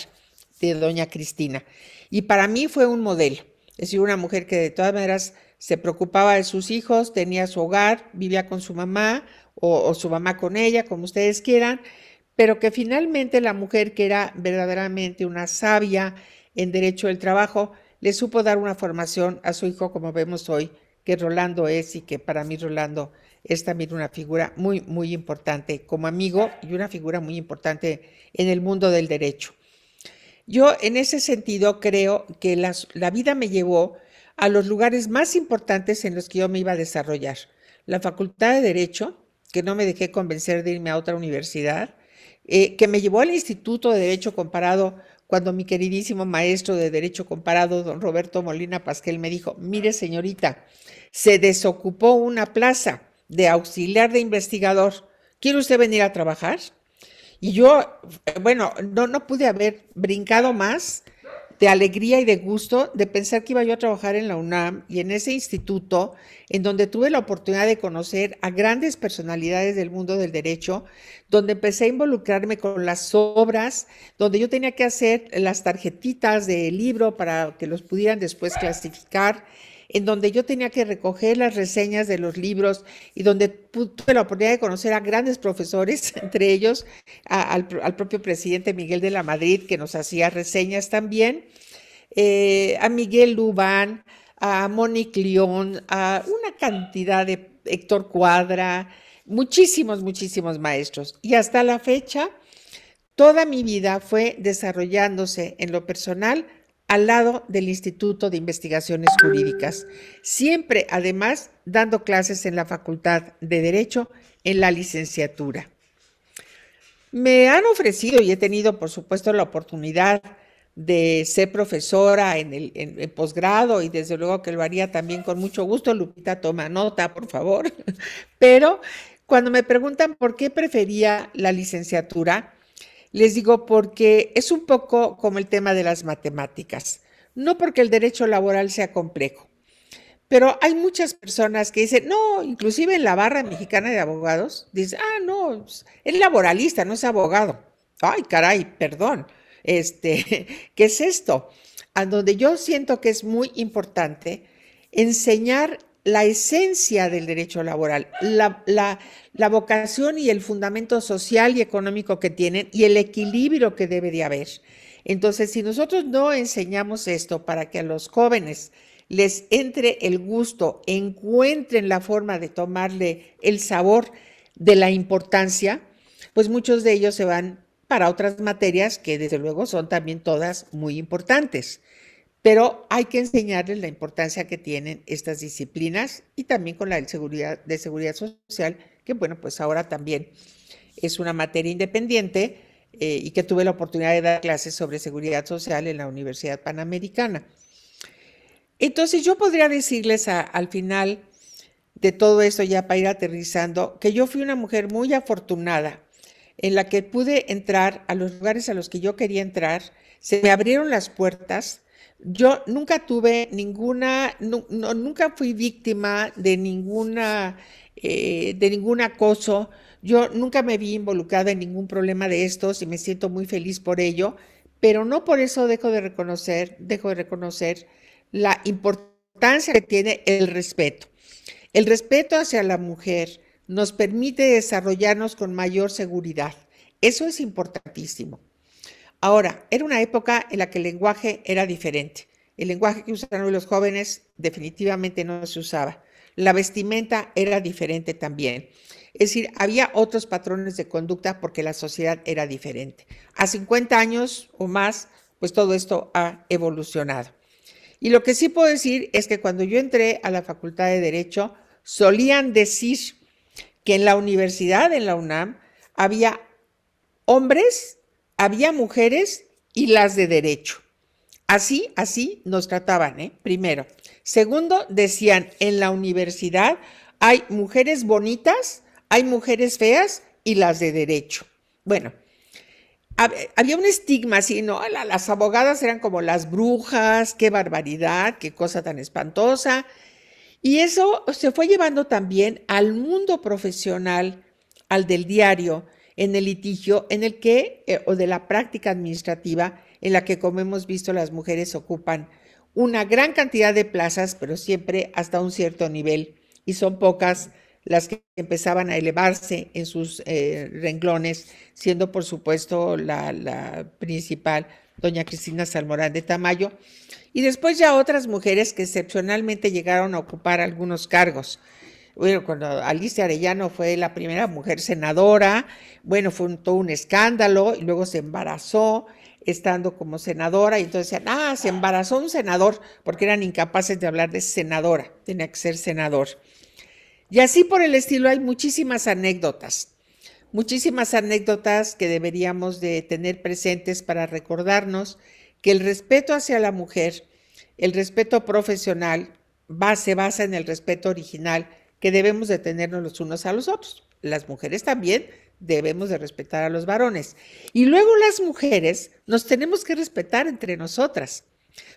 de doña Cristina. Y para mí fue un modelo, es decir, una mujer que de todas maneras se preocupaba de sus hijos, tenía su hogar, vivía con su mamá o, su mamá con ella, como ustedes quieran, pero que finalmente la mujer que era verdaderamente una sabia en derecho del trabajo, le supo dar una formación a su hijo como vemos hoy que Rolando es y que para mí Rolando es también una figura muy, muy importante como amigo y una figura muy importante en el mundo del derecho. Yo en ese sentido creo que la vida me llevó a los lugares más importantes en los que yo me iba a desarrollar. La Facultad de Derecho, que no me dejé convencer de irme a otra universidad, eh, que me llevó al Instituto de Derecho Comparado cuando mi queridísimo maestro de Derecho Comparado, don Roberto Molina Pasquel, me dijo, mire señorita, se desocupó una plaza de auxiliar de investigador, ¿quiere usted venir a trabajar? Y yo, eh, bueno, no, no pude haber brincado más de alegría y de gusto de pensar que iba yo a trabajar en la UNAM y en ese instituto en donde tuve la oportunidad de conocer a grandes personalidades del mundo del derecho, donde empecé a involucrarme con las obras, donde yo tenía que hacer las tarjetitas de libro para que los pudieran después clasificar en donde yo tenía que recoger las reseñas de los libros y donde tuve la oportunidad de conocer a grandes profesores, entre ellos al, propio presidente Miguel de la Madrid, que nos hacía reseñas también, eh, a Miguel Lubán, a Monique León, a una cantidad de Héctor Cuadra, muchísimos, muchísimos maestros. Y hasta la fecha, toda mi vida fue desarrollándose en lo personal al lado del Instituto de Investigaciones Jurídicas, siempre además dando clases en la Facultad de Derecho en la licenciatura. Me han ofrecido y he tenido, por supuesto, la oportunidad de ser profesora en el, posgrado y desde luego que lo haría también con mucho gusto. Lupita, toma nota, por favor. Pero cuando me preguntan por qué prefería la licenciatura, les digo porque es un poco como el tema de las matemáticas, no porque el derecho laboral sea complejo, pero hay muchas personas que dicen, no, inclusive en la barra mexicana de abogados, dicen, ah, no, pues, es laboralista, no es abogado. Ay, caray, perdón, este, ¿qué es esto? A donde yo siento que es muy importante enseñar la esencia del derecho laboral, la, vocación y el fundamento social y económico que tienen y el equilibrio que debe de haber. Entonces, si nosotros no enseñamos esto para que a los jóvenes les entre el gusto, encuentren la forma de tomarle el sabor de la importancia, pues muchos de ellos se van para otras materias que desde luego son también todas muy importantes. Pero hay que enseñarles la importancia que tienen estas disciplinas y también con la de seguridad, social, que bueno, pues ahora también es una materia independiente eh, y que tuve la oportunidad de dar clases sobre seguridad social en la Universidad Panamericana. Entonces yo podría decirles al final de todo esto, ya para ir aterrizando, que yo fui una mujer muy afortunada en la que pude entrar a los lugares a los que yo quería entrar, se me abrieron las puertas, yo nunca tuve ninguna, nunca fui víctima de ninguna, eh, de ningún acoso. Yo nunca me vi involucrada en ningún problema de estos y me siento muy feliz por ello, pero no por eso dejo de reconocer, dejo de reconocer la importancia que tiene el respeto. El respeto hacia la mujer nos permite desarrollarnos con mayor seguridad. Eso es importantísimo. Ahora, era una época en la que el lenguaje era diferente. El lenguaje que usaron los jóvenes definitivamente no se usaba. La vestimenta era diferente también. Es decir, había otros patrones de conducta porque la sociedad era diferente. A 50 años o más, pues todo esto ha evolucionado. Y lo que sí puedo decir es que cuando yo entré a la Facultad de Derecho, solían decir que en la universidad, en la UNAM, había hombres había mujeres y las de derecho. Así, así nos trataban, ¿eh? Primero. Segundo, decían, en la universidad hay mujeres bonitas, hay mujeres feas y las de derecho. Bueno, había un estigma así, ¿no? Las abogadas eran como las brujas, qué barbaridad, qué cosa tan espantosa. Y eso se fue llevando también al mundo profesional, al del diario, en el litigio en el que, eh, o de la práctica administrativa en la que, como hemos visto, las mujeres ocupan una gran cantidad de plazas, pero siempre hasta un cierto nivel, y son pocas las que empezaban a elevarse en sus eh, renglones, siendo por supuesto la, la principal, doña Cristina Salmorán de Tamayo, y después ya otras mujeres que excepcionalmente llegaron a ocupar algunos cargos bueno, cuando Alicia Arellano fue la primera mujer senadora, bueno, fue todo un escándalo y luego se embarazó estando como senadora y entonces decían, ah, se embarazó un senador, porque eran incapaces de hablar de senadora, tenía que ser senador. Y así por el estilo hay muchísimas anécdotas, muchísimas anécdotas que deberíamos de tener presentes para recordarnos que el respeto hacia la mujer, el respeto profesional, se basa en el respeto original que debemos de tenernos los unos a los otros. Las mujeres también debemos de respetar a los varones. Y luego las mujeres nos tenemos que respetar entre nosotras,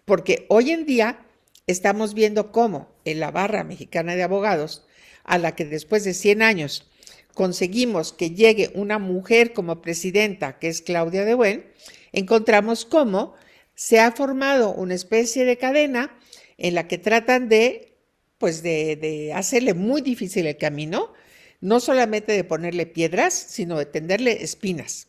porque hoy en día estamos viendo cómo en la barra mexicana de abogados, a la que después de 100 años conseguimos que llegue una mujer como presidenta, que es Claudia de Buen, encontramos cómo se ha formado una especie de cadena en la que tratan de pues de, hacerle muy difícil el camino, no solamente de ponerle piedras, sino de tenderle espinas.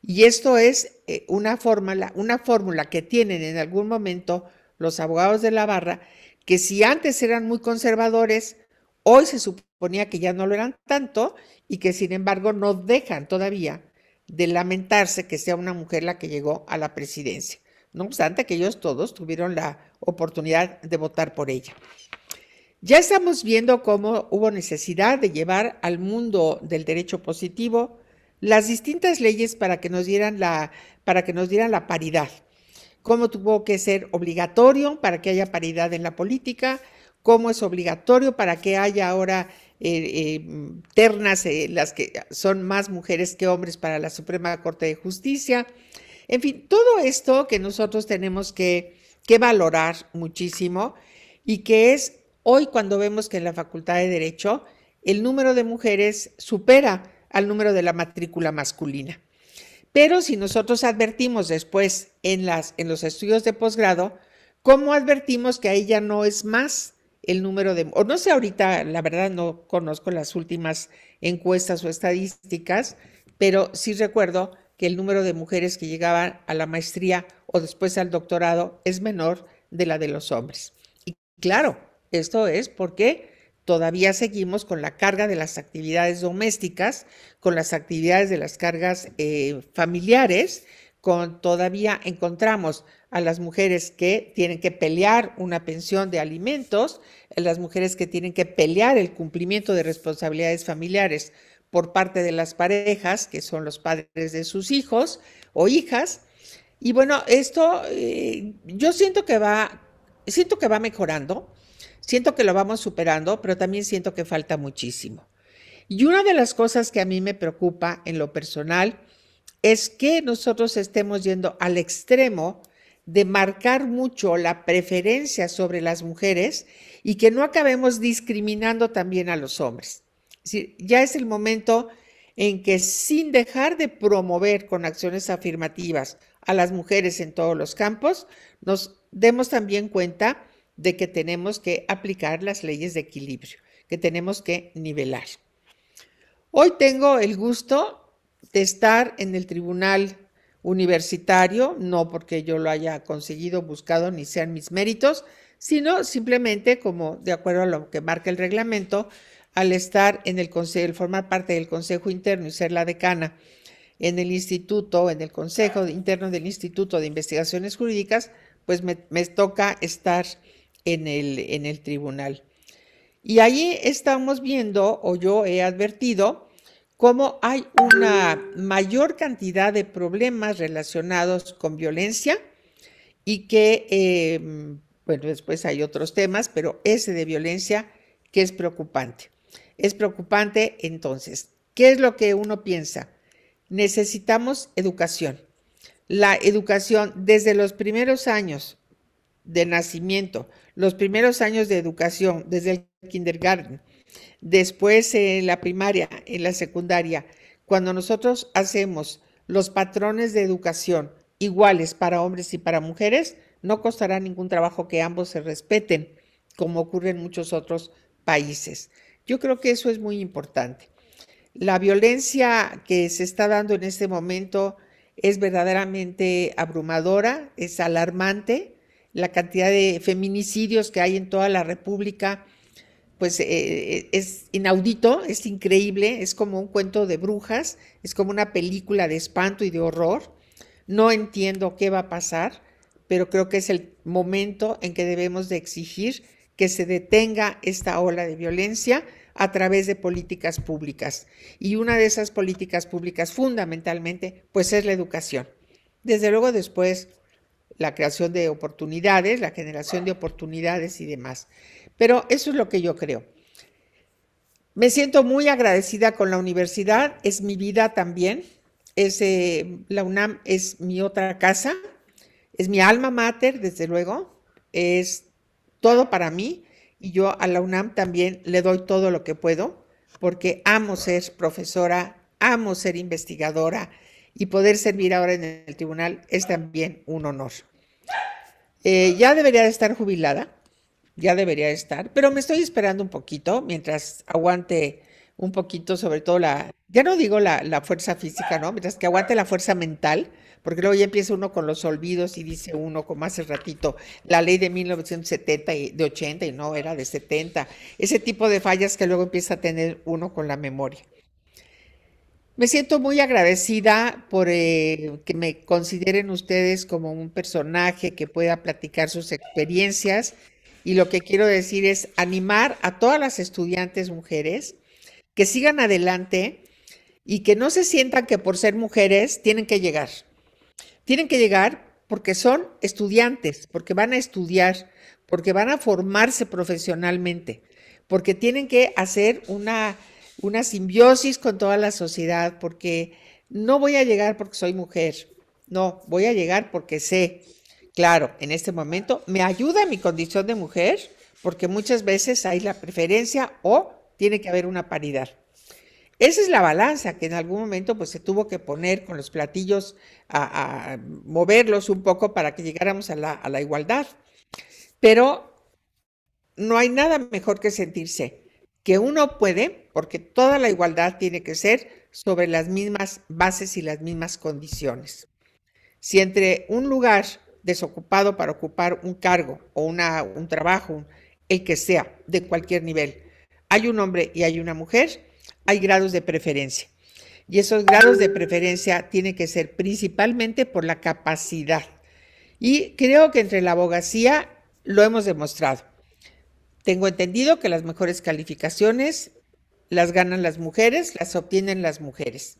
Y esto es eh, una fórmula, una fórmula que tienen en algún momento los abogados de la barra, que si antes eran muy conservadores, hoy se suponía que ya no lo eran tanto y que sin embargo no dejan todavía de lamentarse que sea una mujer la que llegó a la presidencia. No obstante que ellos todos tuvieron la oportunidad de votar por ella. Ya estamos viendo cómo hubo necesidad de llevar al mundo del derecho positivo las distintas leyes para que nos dieran la, para que nos dieran la paridad, cómo tuvo que ser obligatorio para que haya paridad en la política, cómo es obligatorio para que haya ahora eh, eh, ternas, eh, las que son más mujeres que hombres para la Suprema Corte de Justicia. En fin, todo esto que nosotros tenemos que, que valorar muchísimo y que es Hoy cuando vemos que en la Facultad de Derecho el número de mujeres supera al número de la matrícula masculina. Pero si nosotros advertimos después en, las, en los estudios de posgrado, ¿cómo advertimos que ahí ya no es más el número de, o no sé ahorita, la verdad no conozco las últimas encuestas o estadísticas, pero sí recuerdo que el número de mujeres que llegaban a la maestría o después al doctorado es menor de la de los hombres. Y claro, esto es porque todavía seguimos con la carga de las actividades domésticas, con las actividades de las cargas eh, familiares, con todavía encontramos a las mujeres que tienen que pelear una pensión de alimentos, las mujeres que tienen que pelear el cumplimiento de responsabilidades familiares por parte de las parejas, que son los padres de sus hijos o hijas. Y bueno, esto eh, yo siento que va, siento que va mejorando Siento que lo vamos superando, pero también siento que falta muchísimo. Y una de las cosas que a mí me preocupa en lo personal es que nosotros estemos yendo al extremo de marcar mucho la preferencia sobre las mujeres y que no acabemos discriminando también a los hombres. Es ya es el momento en que sin dejar de promover con acciones afirmativas a las mujeres en todos los campos, nos demos también cuenta de que tenemos que aplicar las leyes de equilibrio, que tenemos que nivelar. Hoy tengo el gusto de estar en el Tribunal Universitario, no porque yo lo haya conseguido, buscado, ni sean mis méritos, sino simplemente como de acuerdo a lo que marca el reglamento, al estar en el consejo, formar parte del consejo interno y ser la decana en el instituto, en el consejo interno del Instituto de Investigaciones Jurídicas, pues me, me toca estar en el, en el tribunal. Y ahí estamos viendo, o yo he advertido, cómo hay una mayor cantidad de problemas relacionados con violencia y que, em, bueno, después hay otros temas, pero ese de violencia que es preocupante. Es preocupante entonces. ¿Qué es lo que uno piensa? Necesitamos educación. La educación desde los primeros años de nacimiento, los primeros años de educación, desde el kindergarten, después en la primaria, en la secundaria, cuando nosotros hacemos los patrones de educación iguales para hombres y para mujeres, no costará ningún trabajo que ambos se respeten, como ocurre en muchos otros países. Yo creo que eso es muy importante. La violencia que se está dando en este momento es verdaderamente abrumadora, es alarmante la cantidad de feminicidios que hay en toda la República, pues eh, es inaudito, es increíble, es como un cuento de brujas, es como una película de espanto y de horror. No entiendo qué va a pasar, pero creo que es el momento en que debemos de exigir que se detenga esta ola de violencia a través de políticas públicas. Y una de esas políticas públicas fundamentalmente, pues es la educación. Desde luego después la creación de oportunidades, la generación de oportunidades y demás. Pero eso es lo que yo creo. Me siento muy agradecida con la universidad, es mi vida también, es, eh, la UNAM es mi otra casa, es mi alma mater, desde luego, es todo para mí y yo a la UNAM también le doy todo lo que puedo porque amo ser profesora, amo ser investigadora, y poder servir ahora en el tribunal es también un honor. Eh, ya debería de estar jubilada, ya debería estar, pero me estoy esperando un poquito mientras aguante un poquito, sobre todo la, ya no digo la, la fuerza física, ¿no? Mientras que aguante la fuerza mental, porque luego ya empieza uno con los olvidos y dice uno, como hace ratito, la ley de 1970 y de 80 y no era de 70, ese tipo de fallas que luego empieza a tener uno con la memoria. Me siento muy agradecida por eh, que me consideren ustedes como un personaje que pueda platicar sus experiencias y lo que quiero decir es animar a todas las estudiantes mujeres que sigan adelante y que no se sientan que por ser mujeres tienen que llegar. Tienen que llegar porque son estudiantes, porque van a estudiar, porque van a formarse profesionalmente, porque tienen que hacer una una simbiosis con toda la sociedad, porque no voy a llegar porque soy mujer, no, voy a llegar porque sé. Claro, en este momento me ayuda mi condición de mujer, porque muchas veces hay la preferencia o tiene que haber una paridad. Esa es la balanza que en algún momento pues, se tuvo que poner con los platillos, a, moverlos un poco para que llegáramos a la igualdad. Pero no hay nada mejor que sentirse que uno puede porque toda la igualdad tiene que ser sobre las mismas bases y las mismas condiciones. Si entre un lugar desocupado para ocupar un cargo o un trabajo, el que sea, de cualquier nivel, hay un hombre y hay una mujer, hay grados de preferencia. Y esos grados de preferencia tienen que ser principalmente por la capacidad. Y creo que entre la abogacía lo hemos demostrado. Tengo entendido que las mejores calificaciones las ganan las mujeres, las obtienen las mujeres.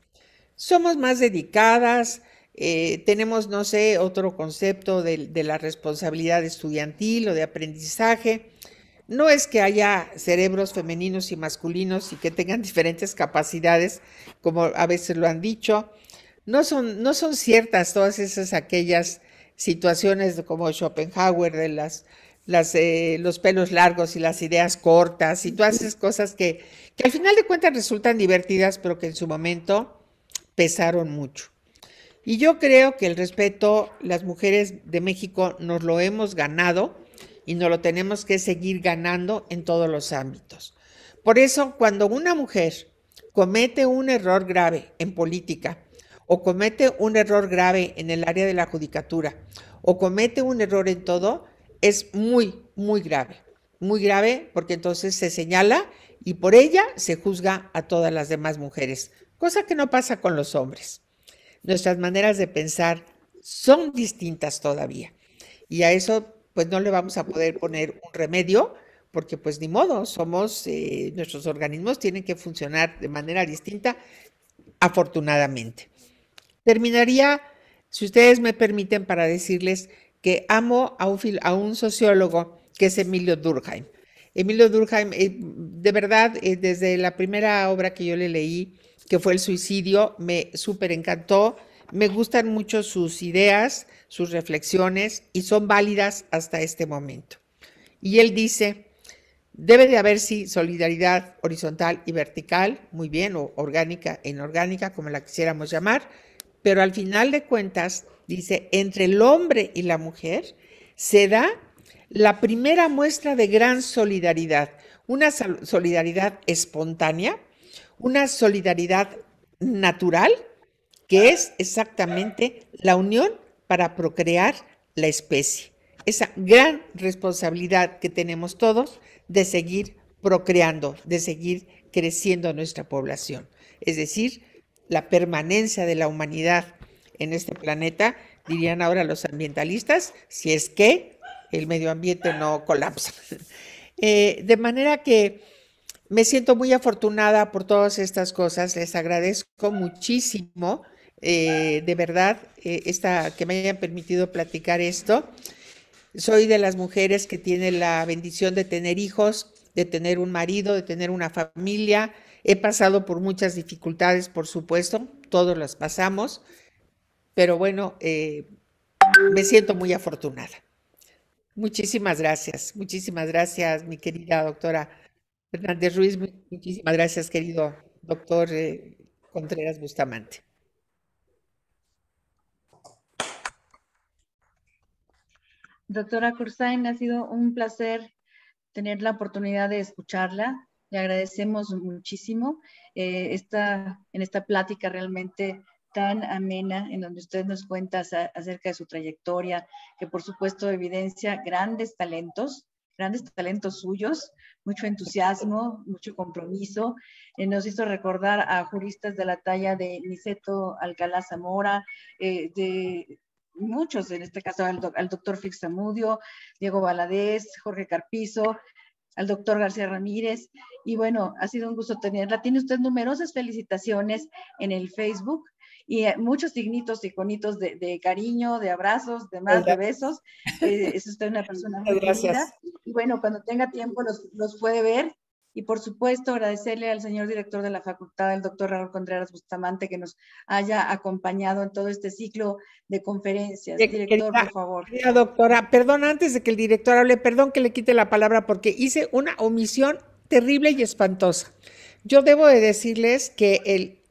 Somos más dedicadas, eh, tenemos, no sé, otro concepto de, de, la responsabilidad estudiantil o de aprendizaje. No es que haya cerebros femeninos y masculinos y que tengan diferentes capacidades, como a veces lo han dicho. No son, no son ciertas todas esas aquellas situaciones como Schopenhauer de las las, eh, los pelos largos y las ideas cortas y tú haces cosas que, que al final de cuentas resultan divertidas, pero que en su momento pesaron mucho. Y yo creo que el respeto, las mujeres de México nos lo hemos ganado y nos lo tenemos que seguir ganando en todos los ámbitos. Por eso, cuando una mujer comete un error grave en política o comete un error grave en el área de la judicatura o comete un error en todo, es muy, muy grave, muy grave porque entonces se señala y por ella se juzga a todas las demás mujeres, cosa que no pasa con los hombres. Nuestras maneras de pensar son distintas todavía y a eso pues no le vamos a poder poner un remedio porque pues ni modo, somos, eh, nuestros organismos tienen que funcionar de manera distinta, afortunadamente. Terminaría, si ustedes me permiten, para decirles que amo a un, sociólogo que es Emilio Durkheim. Emilio Durkheim, eh, de verdad, eh, desde la primera obra que yo le leí, que fue El suicidio, me súper encantó. Me gustan mucho sus ideas, sus reflexiones y son válidas hasta este momento. Y él dice, debe de haber, sí, solidaridad horizontal y vertical, muy bien, o orgánica e inorgánica, como la quisiéramos llamar, pero al final de cuentas, dice, entre el hombre y la mujer, se da la primera muestra de gran solidaridad, una solidaridad espontánea, una solidaridad natural, que es exactamente la unión para procrear la especie. Esa gran responsabilidad que tenemos todos de seguir procreando, de seguir creciendo nuestra población. Es decir, la permanencia de la humanidad en este planeta, dirían ahora los ambientalistas, si es que el medio ambiente no colapsa. Eh, de manera que me siento muy afortunada por todas estas cosas, les agradezco muchísimo, eh, de verdad, eh, que me hayan permitido platicar esto. Soy de las mujeres que tiene la bendición de tener hijos, de tener un marido, de tener una familia. He pasado por muchas dificultades, por supuesto, todos las pasamos pero bueno, eh, me siento muy afortunada. Muchísimas gracias, muchísimas gracias, mi querida doctora Fernández Ruiz, muchísimas gracias, querido doctor eh, Contreras Bustamante. Doctora Cursain, ha sido un placer tener la oportunidad de escucharla. Le agradecemos muchísimo eh, esta, en esta plática realmente tan amena, en donde usted nos cuenta acerca de su trayectoria, que por supuesto evidencia grandes talentos, grandes talentos suyos, mucho entusiasmo, mucho compromiso. Eh, nos hizo recordar a juristas de la talla de Niceto Alcalá Zamora, eh, de muchos, en este caso al, doctor Fixamudio, Diego Baladés Jorge Carpizo, al doctor García Ramírez. Y bueno, ha sido un gusto tenerla. Tiene usted numerosas felicitaciones en el Facebook y eh, muchos dignitos y conitos de, cariño, de abrazos, de más, de besos. Eh, es usted una persona muy Querida. Y bueno, cuando tenga tiempo los, los puede ver. Y por supuesto, agradecerle al señor director de la facultad, el doctor Raúl Contreras Bustamante, que nos haya acompañado en todo este ciclo de conferencias. director, por favor. Querida doctora, perdón, antes de que el director hable, perdón que le quite la palabra porque hice una omisión terrible y espantosa. Yo debo de decirles que el,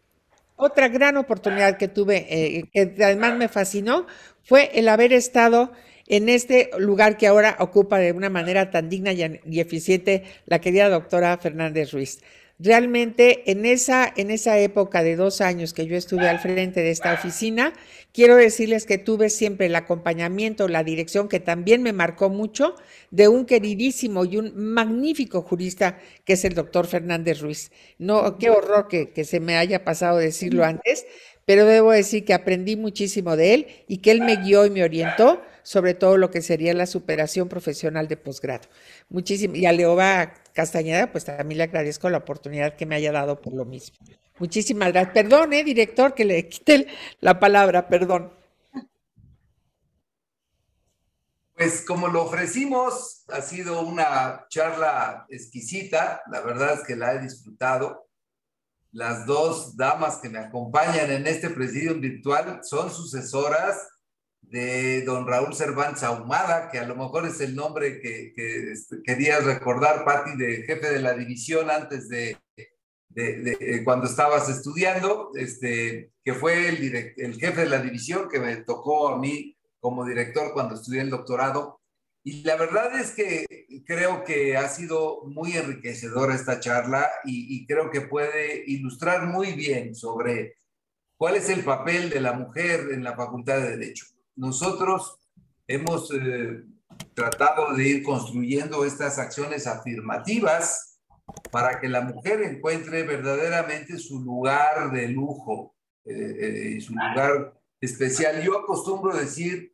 otra gran oportunidad que tuve, eh, que además me fascinó, fue el haber estado en este lugar que ahora ocupa de una manera tan digna y, y eficiente la querida doctora Fernández Ruiz. Realmente en esa, en esa época de dos años que yo estuve al frente de esta oficina, quiero decirles que tuve siempre el acompañamiento, la dirección que también me marcó mucho de un queridísimo y un magnífico jurista que es el doctor Fernández Ruiz. No, qué horror que se me haya pasado decirlo antes, pero debo decir que aprendí muchísimo de él y que él me guió y me orientó sobre todo lo que sería la superación profesional de posgrado. Muchísimas, y a Leoba Castañeda, pues también le agradezco la oportunidad que me haya dado por lo mismo. Muchísimas gracias. Perdón, eh, director, que le quite la palabra, perdón. Pues como lo ofrecimos, ha sido una charla exquisita, la verdad es que la he disfrutado. Las dos damas que me acompañan en este presidio virtual son sucesoras de don Raúl Cervantes Ahumada, que a lo mejor es el nombre que, este, querías recordar, Pati, de jefe de la división antes de, eh, cuando estabas estudiando, este, que fue el, el jefe de la división que me tocó a mí como director cuando estudié el doctorado. Y la verdad es que creo que ha sido muy enriquecedora esta charla y creo que puede ilustrar muy bien sobre cuál es el papel de la mujer en la Facultad de Derecho nosotros hemos eh, tratado de ir construyendo estas acciones afirmativas para que la mujer encuentre verdaderamente su lugar de lujo eh, eh, y su lugar especial. Yo acostumbro decir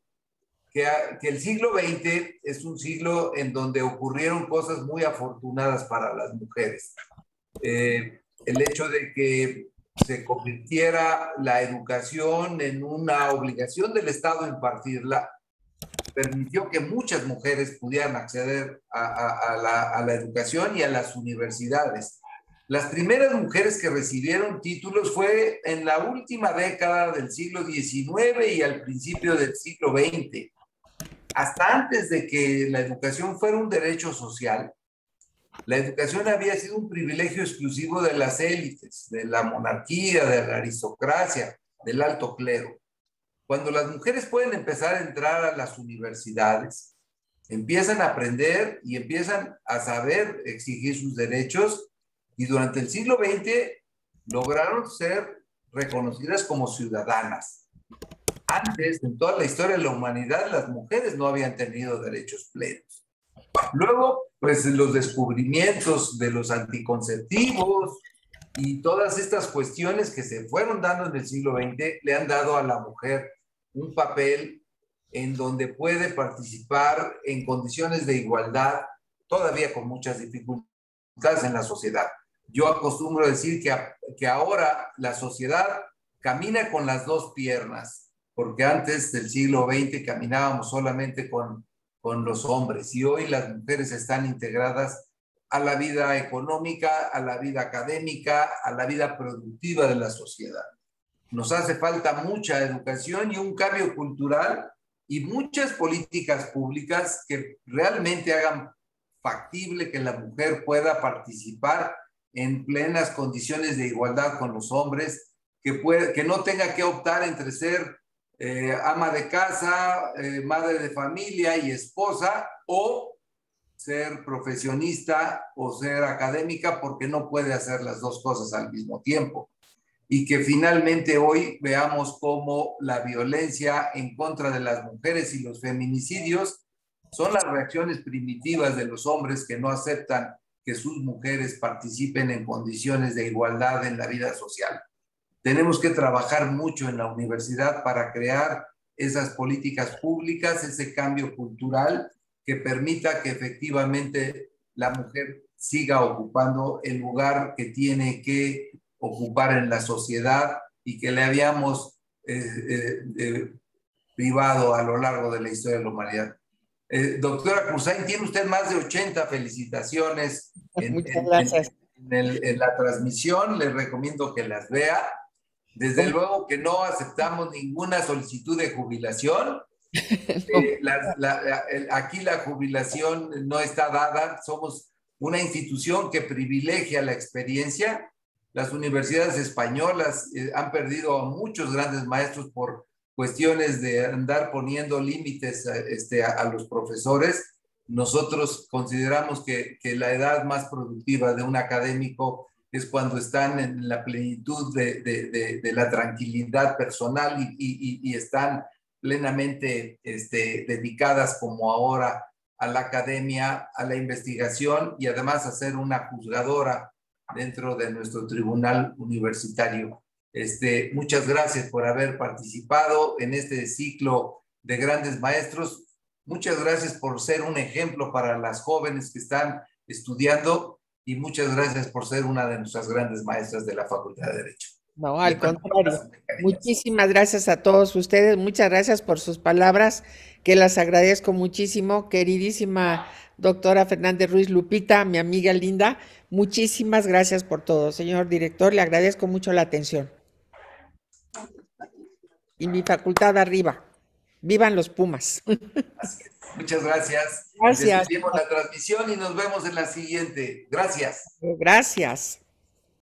que, ah, el siglo XX es un siglo en donde ocurrieron cosas muy afortunadas para las mujeres. el hecho de que se convirtiera la educación en una obligación del Estado impartirla, permitió que muchas mujeres pudieran acceder a, la, la, educación y a las universidades. Las primeras mujeres que recibieron títulos fue en la última década del siglo XIX y al principio del siglo XX. Hasta antes de que la educación fuera un derecho social, la educación había sido un privilegio exclusivo de las élites, de la monarquía, de la aristocracia, del alto clero. Cuando las mujeres pueden empezar a entrar a las universidades, empiezan a aprender y empiezan a saber exigir sus derechos y durante el siglo XX lograron ser reconocidas como ciudadanas. Antes, en toda la historia de la humanidad, las mujeres no habían tenido derechos plenos. Luego, pues los descubrimientos de los anticonceptivos y todas estas cuestiones que se fueron dando en el siglo XX le han dado a la mujer un papel en donde puede participar en condiciones de igualdad, todavía con muchas dificultades en la sociedad. Yo acostumbro decir que, que ahora la sociedad camina con las dos piernas, porque antes del siglo XX caminábamos solamente con con los hombres y hoy las mujeres están integradas a la vida económica, a la vida académica, a la vida productiva de la sociedad. Nos hace falta mucha educación y un cambio cultural y muchas políticas públicas que realmente hagan factible que la mujer pueda participar en plenas condiciones de igualdad con los hombres, que, no tenga que optar entre ser eh, ama de casa, eh, madre de familia y esposa, o ser profesionista o ser académica, porque no puede hacer las dos cosas al mismo tiempo. Y que finalmente hoy veamos cómo la violencia en contra de las mujeres y los feminicidios son las reacciones primitivas de los hombres que no aceptan que sus mujeres participen en condiciones de igualdad en la vida social. Tenemos que trabajar mucho en la universidad para crear esas políticas públicas, ese cambio cultural que permita que efectivamente la mujer siga ocupando el lugar que tiene que ocupar en la sociedad y que le habíamos eh, eh, eh, privado a lo largo de la historia de la humanidad. doctora Cruzain, tiene usted más de 80 felicitaciones pues en, Muchas gracias. en la transmisión. le recomiendo que las vea desde luego que no aceptamos ninguna solicitud de jubilación. Eh, aquí la jubilación no está dada, somos una institución que privilegia la experiencia. Las universidades españolas eh, han perdido a muchos grandes maestros por cuestiones de andar poniendo límites eh, este, a, los profesores. Nosotros consideramos que, que la edad más productiva de un académico es cuando están en la plenitud de, de, la tranquilidad personal y, y están plenamente este, dedicadas como ahora a la academia, a la investigación y además a ser una juzgadora dentro de nuestro tribunal universitario. Este, muchas gracias por haber participado en este ciclo de grandes maestros. Muchas gracias por ser un ejemplo para las jóvenes que están estudiando y muchas gracias por ser una de nuestras grandes maestras de la Facultad de Derecho. No, al contrario. Muchísimas gracias a todos ustedes. Muchas gracias por sus palabras, que las agradezco muchísimo. Queridísima doctora Fernández Ruiz Lupita, mi amiga linda, muchísimas gracias por todo. Señor director, le agradezco mucho la atención. Y mi facultad arriba. Vivan los Pumas. Muchas gracias. Gracias. la transmisión y nos vemos en la siguiente. Gracias. Gracias.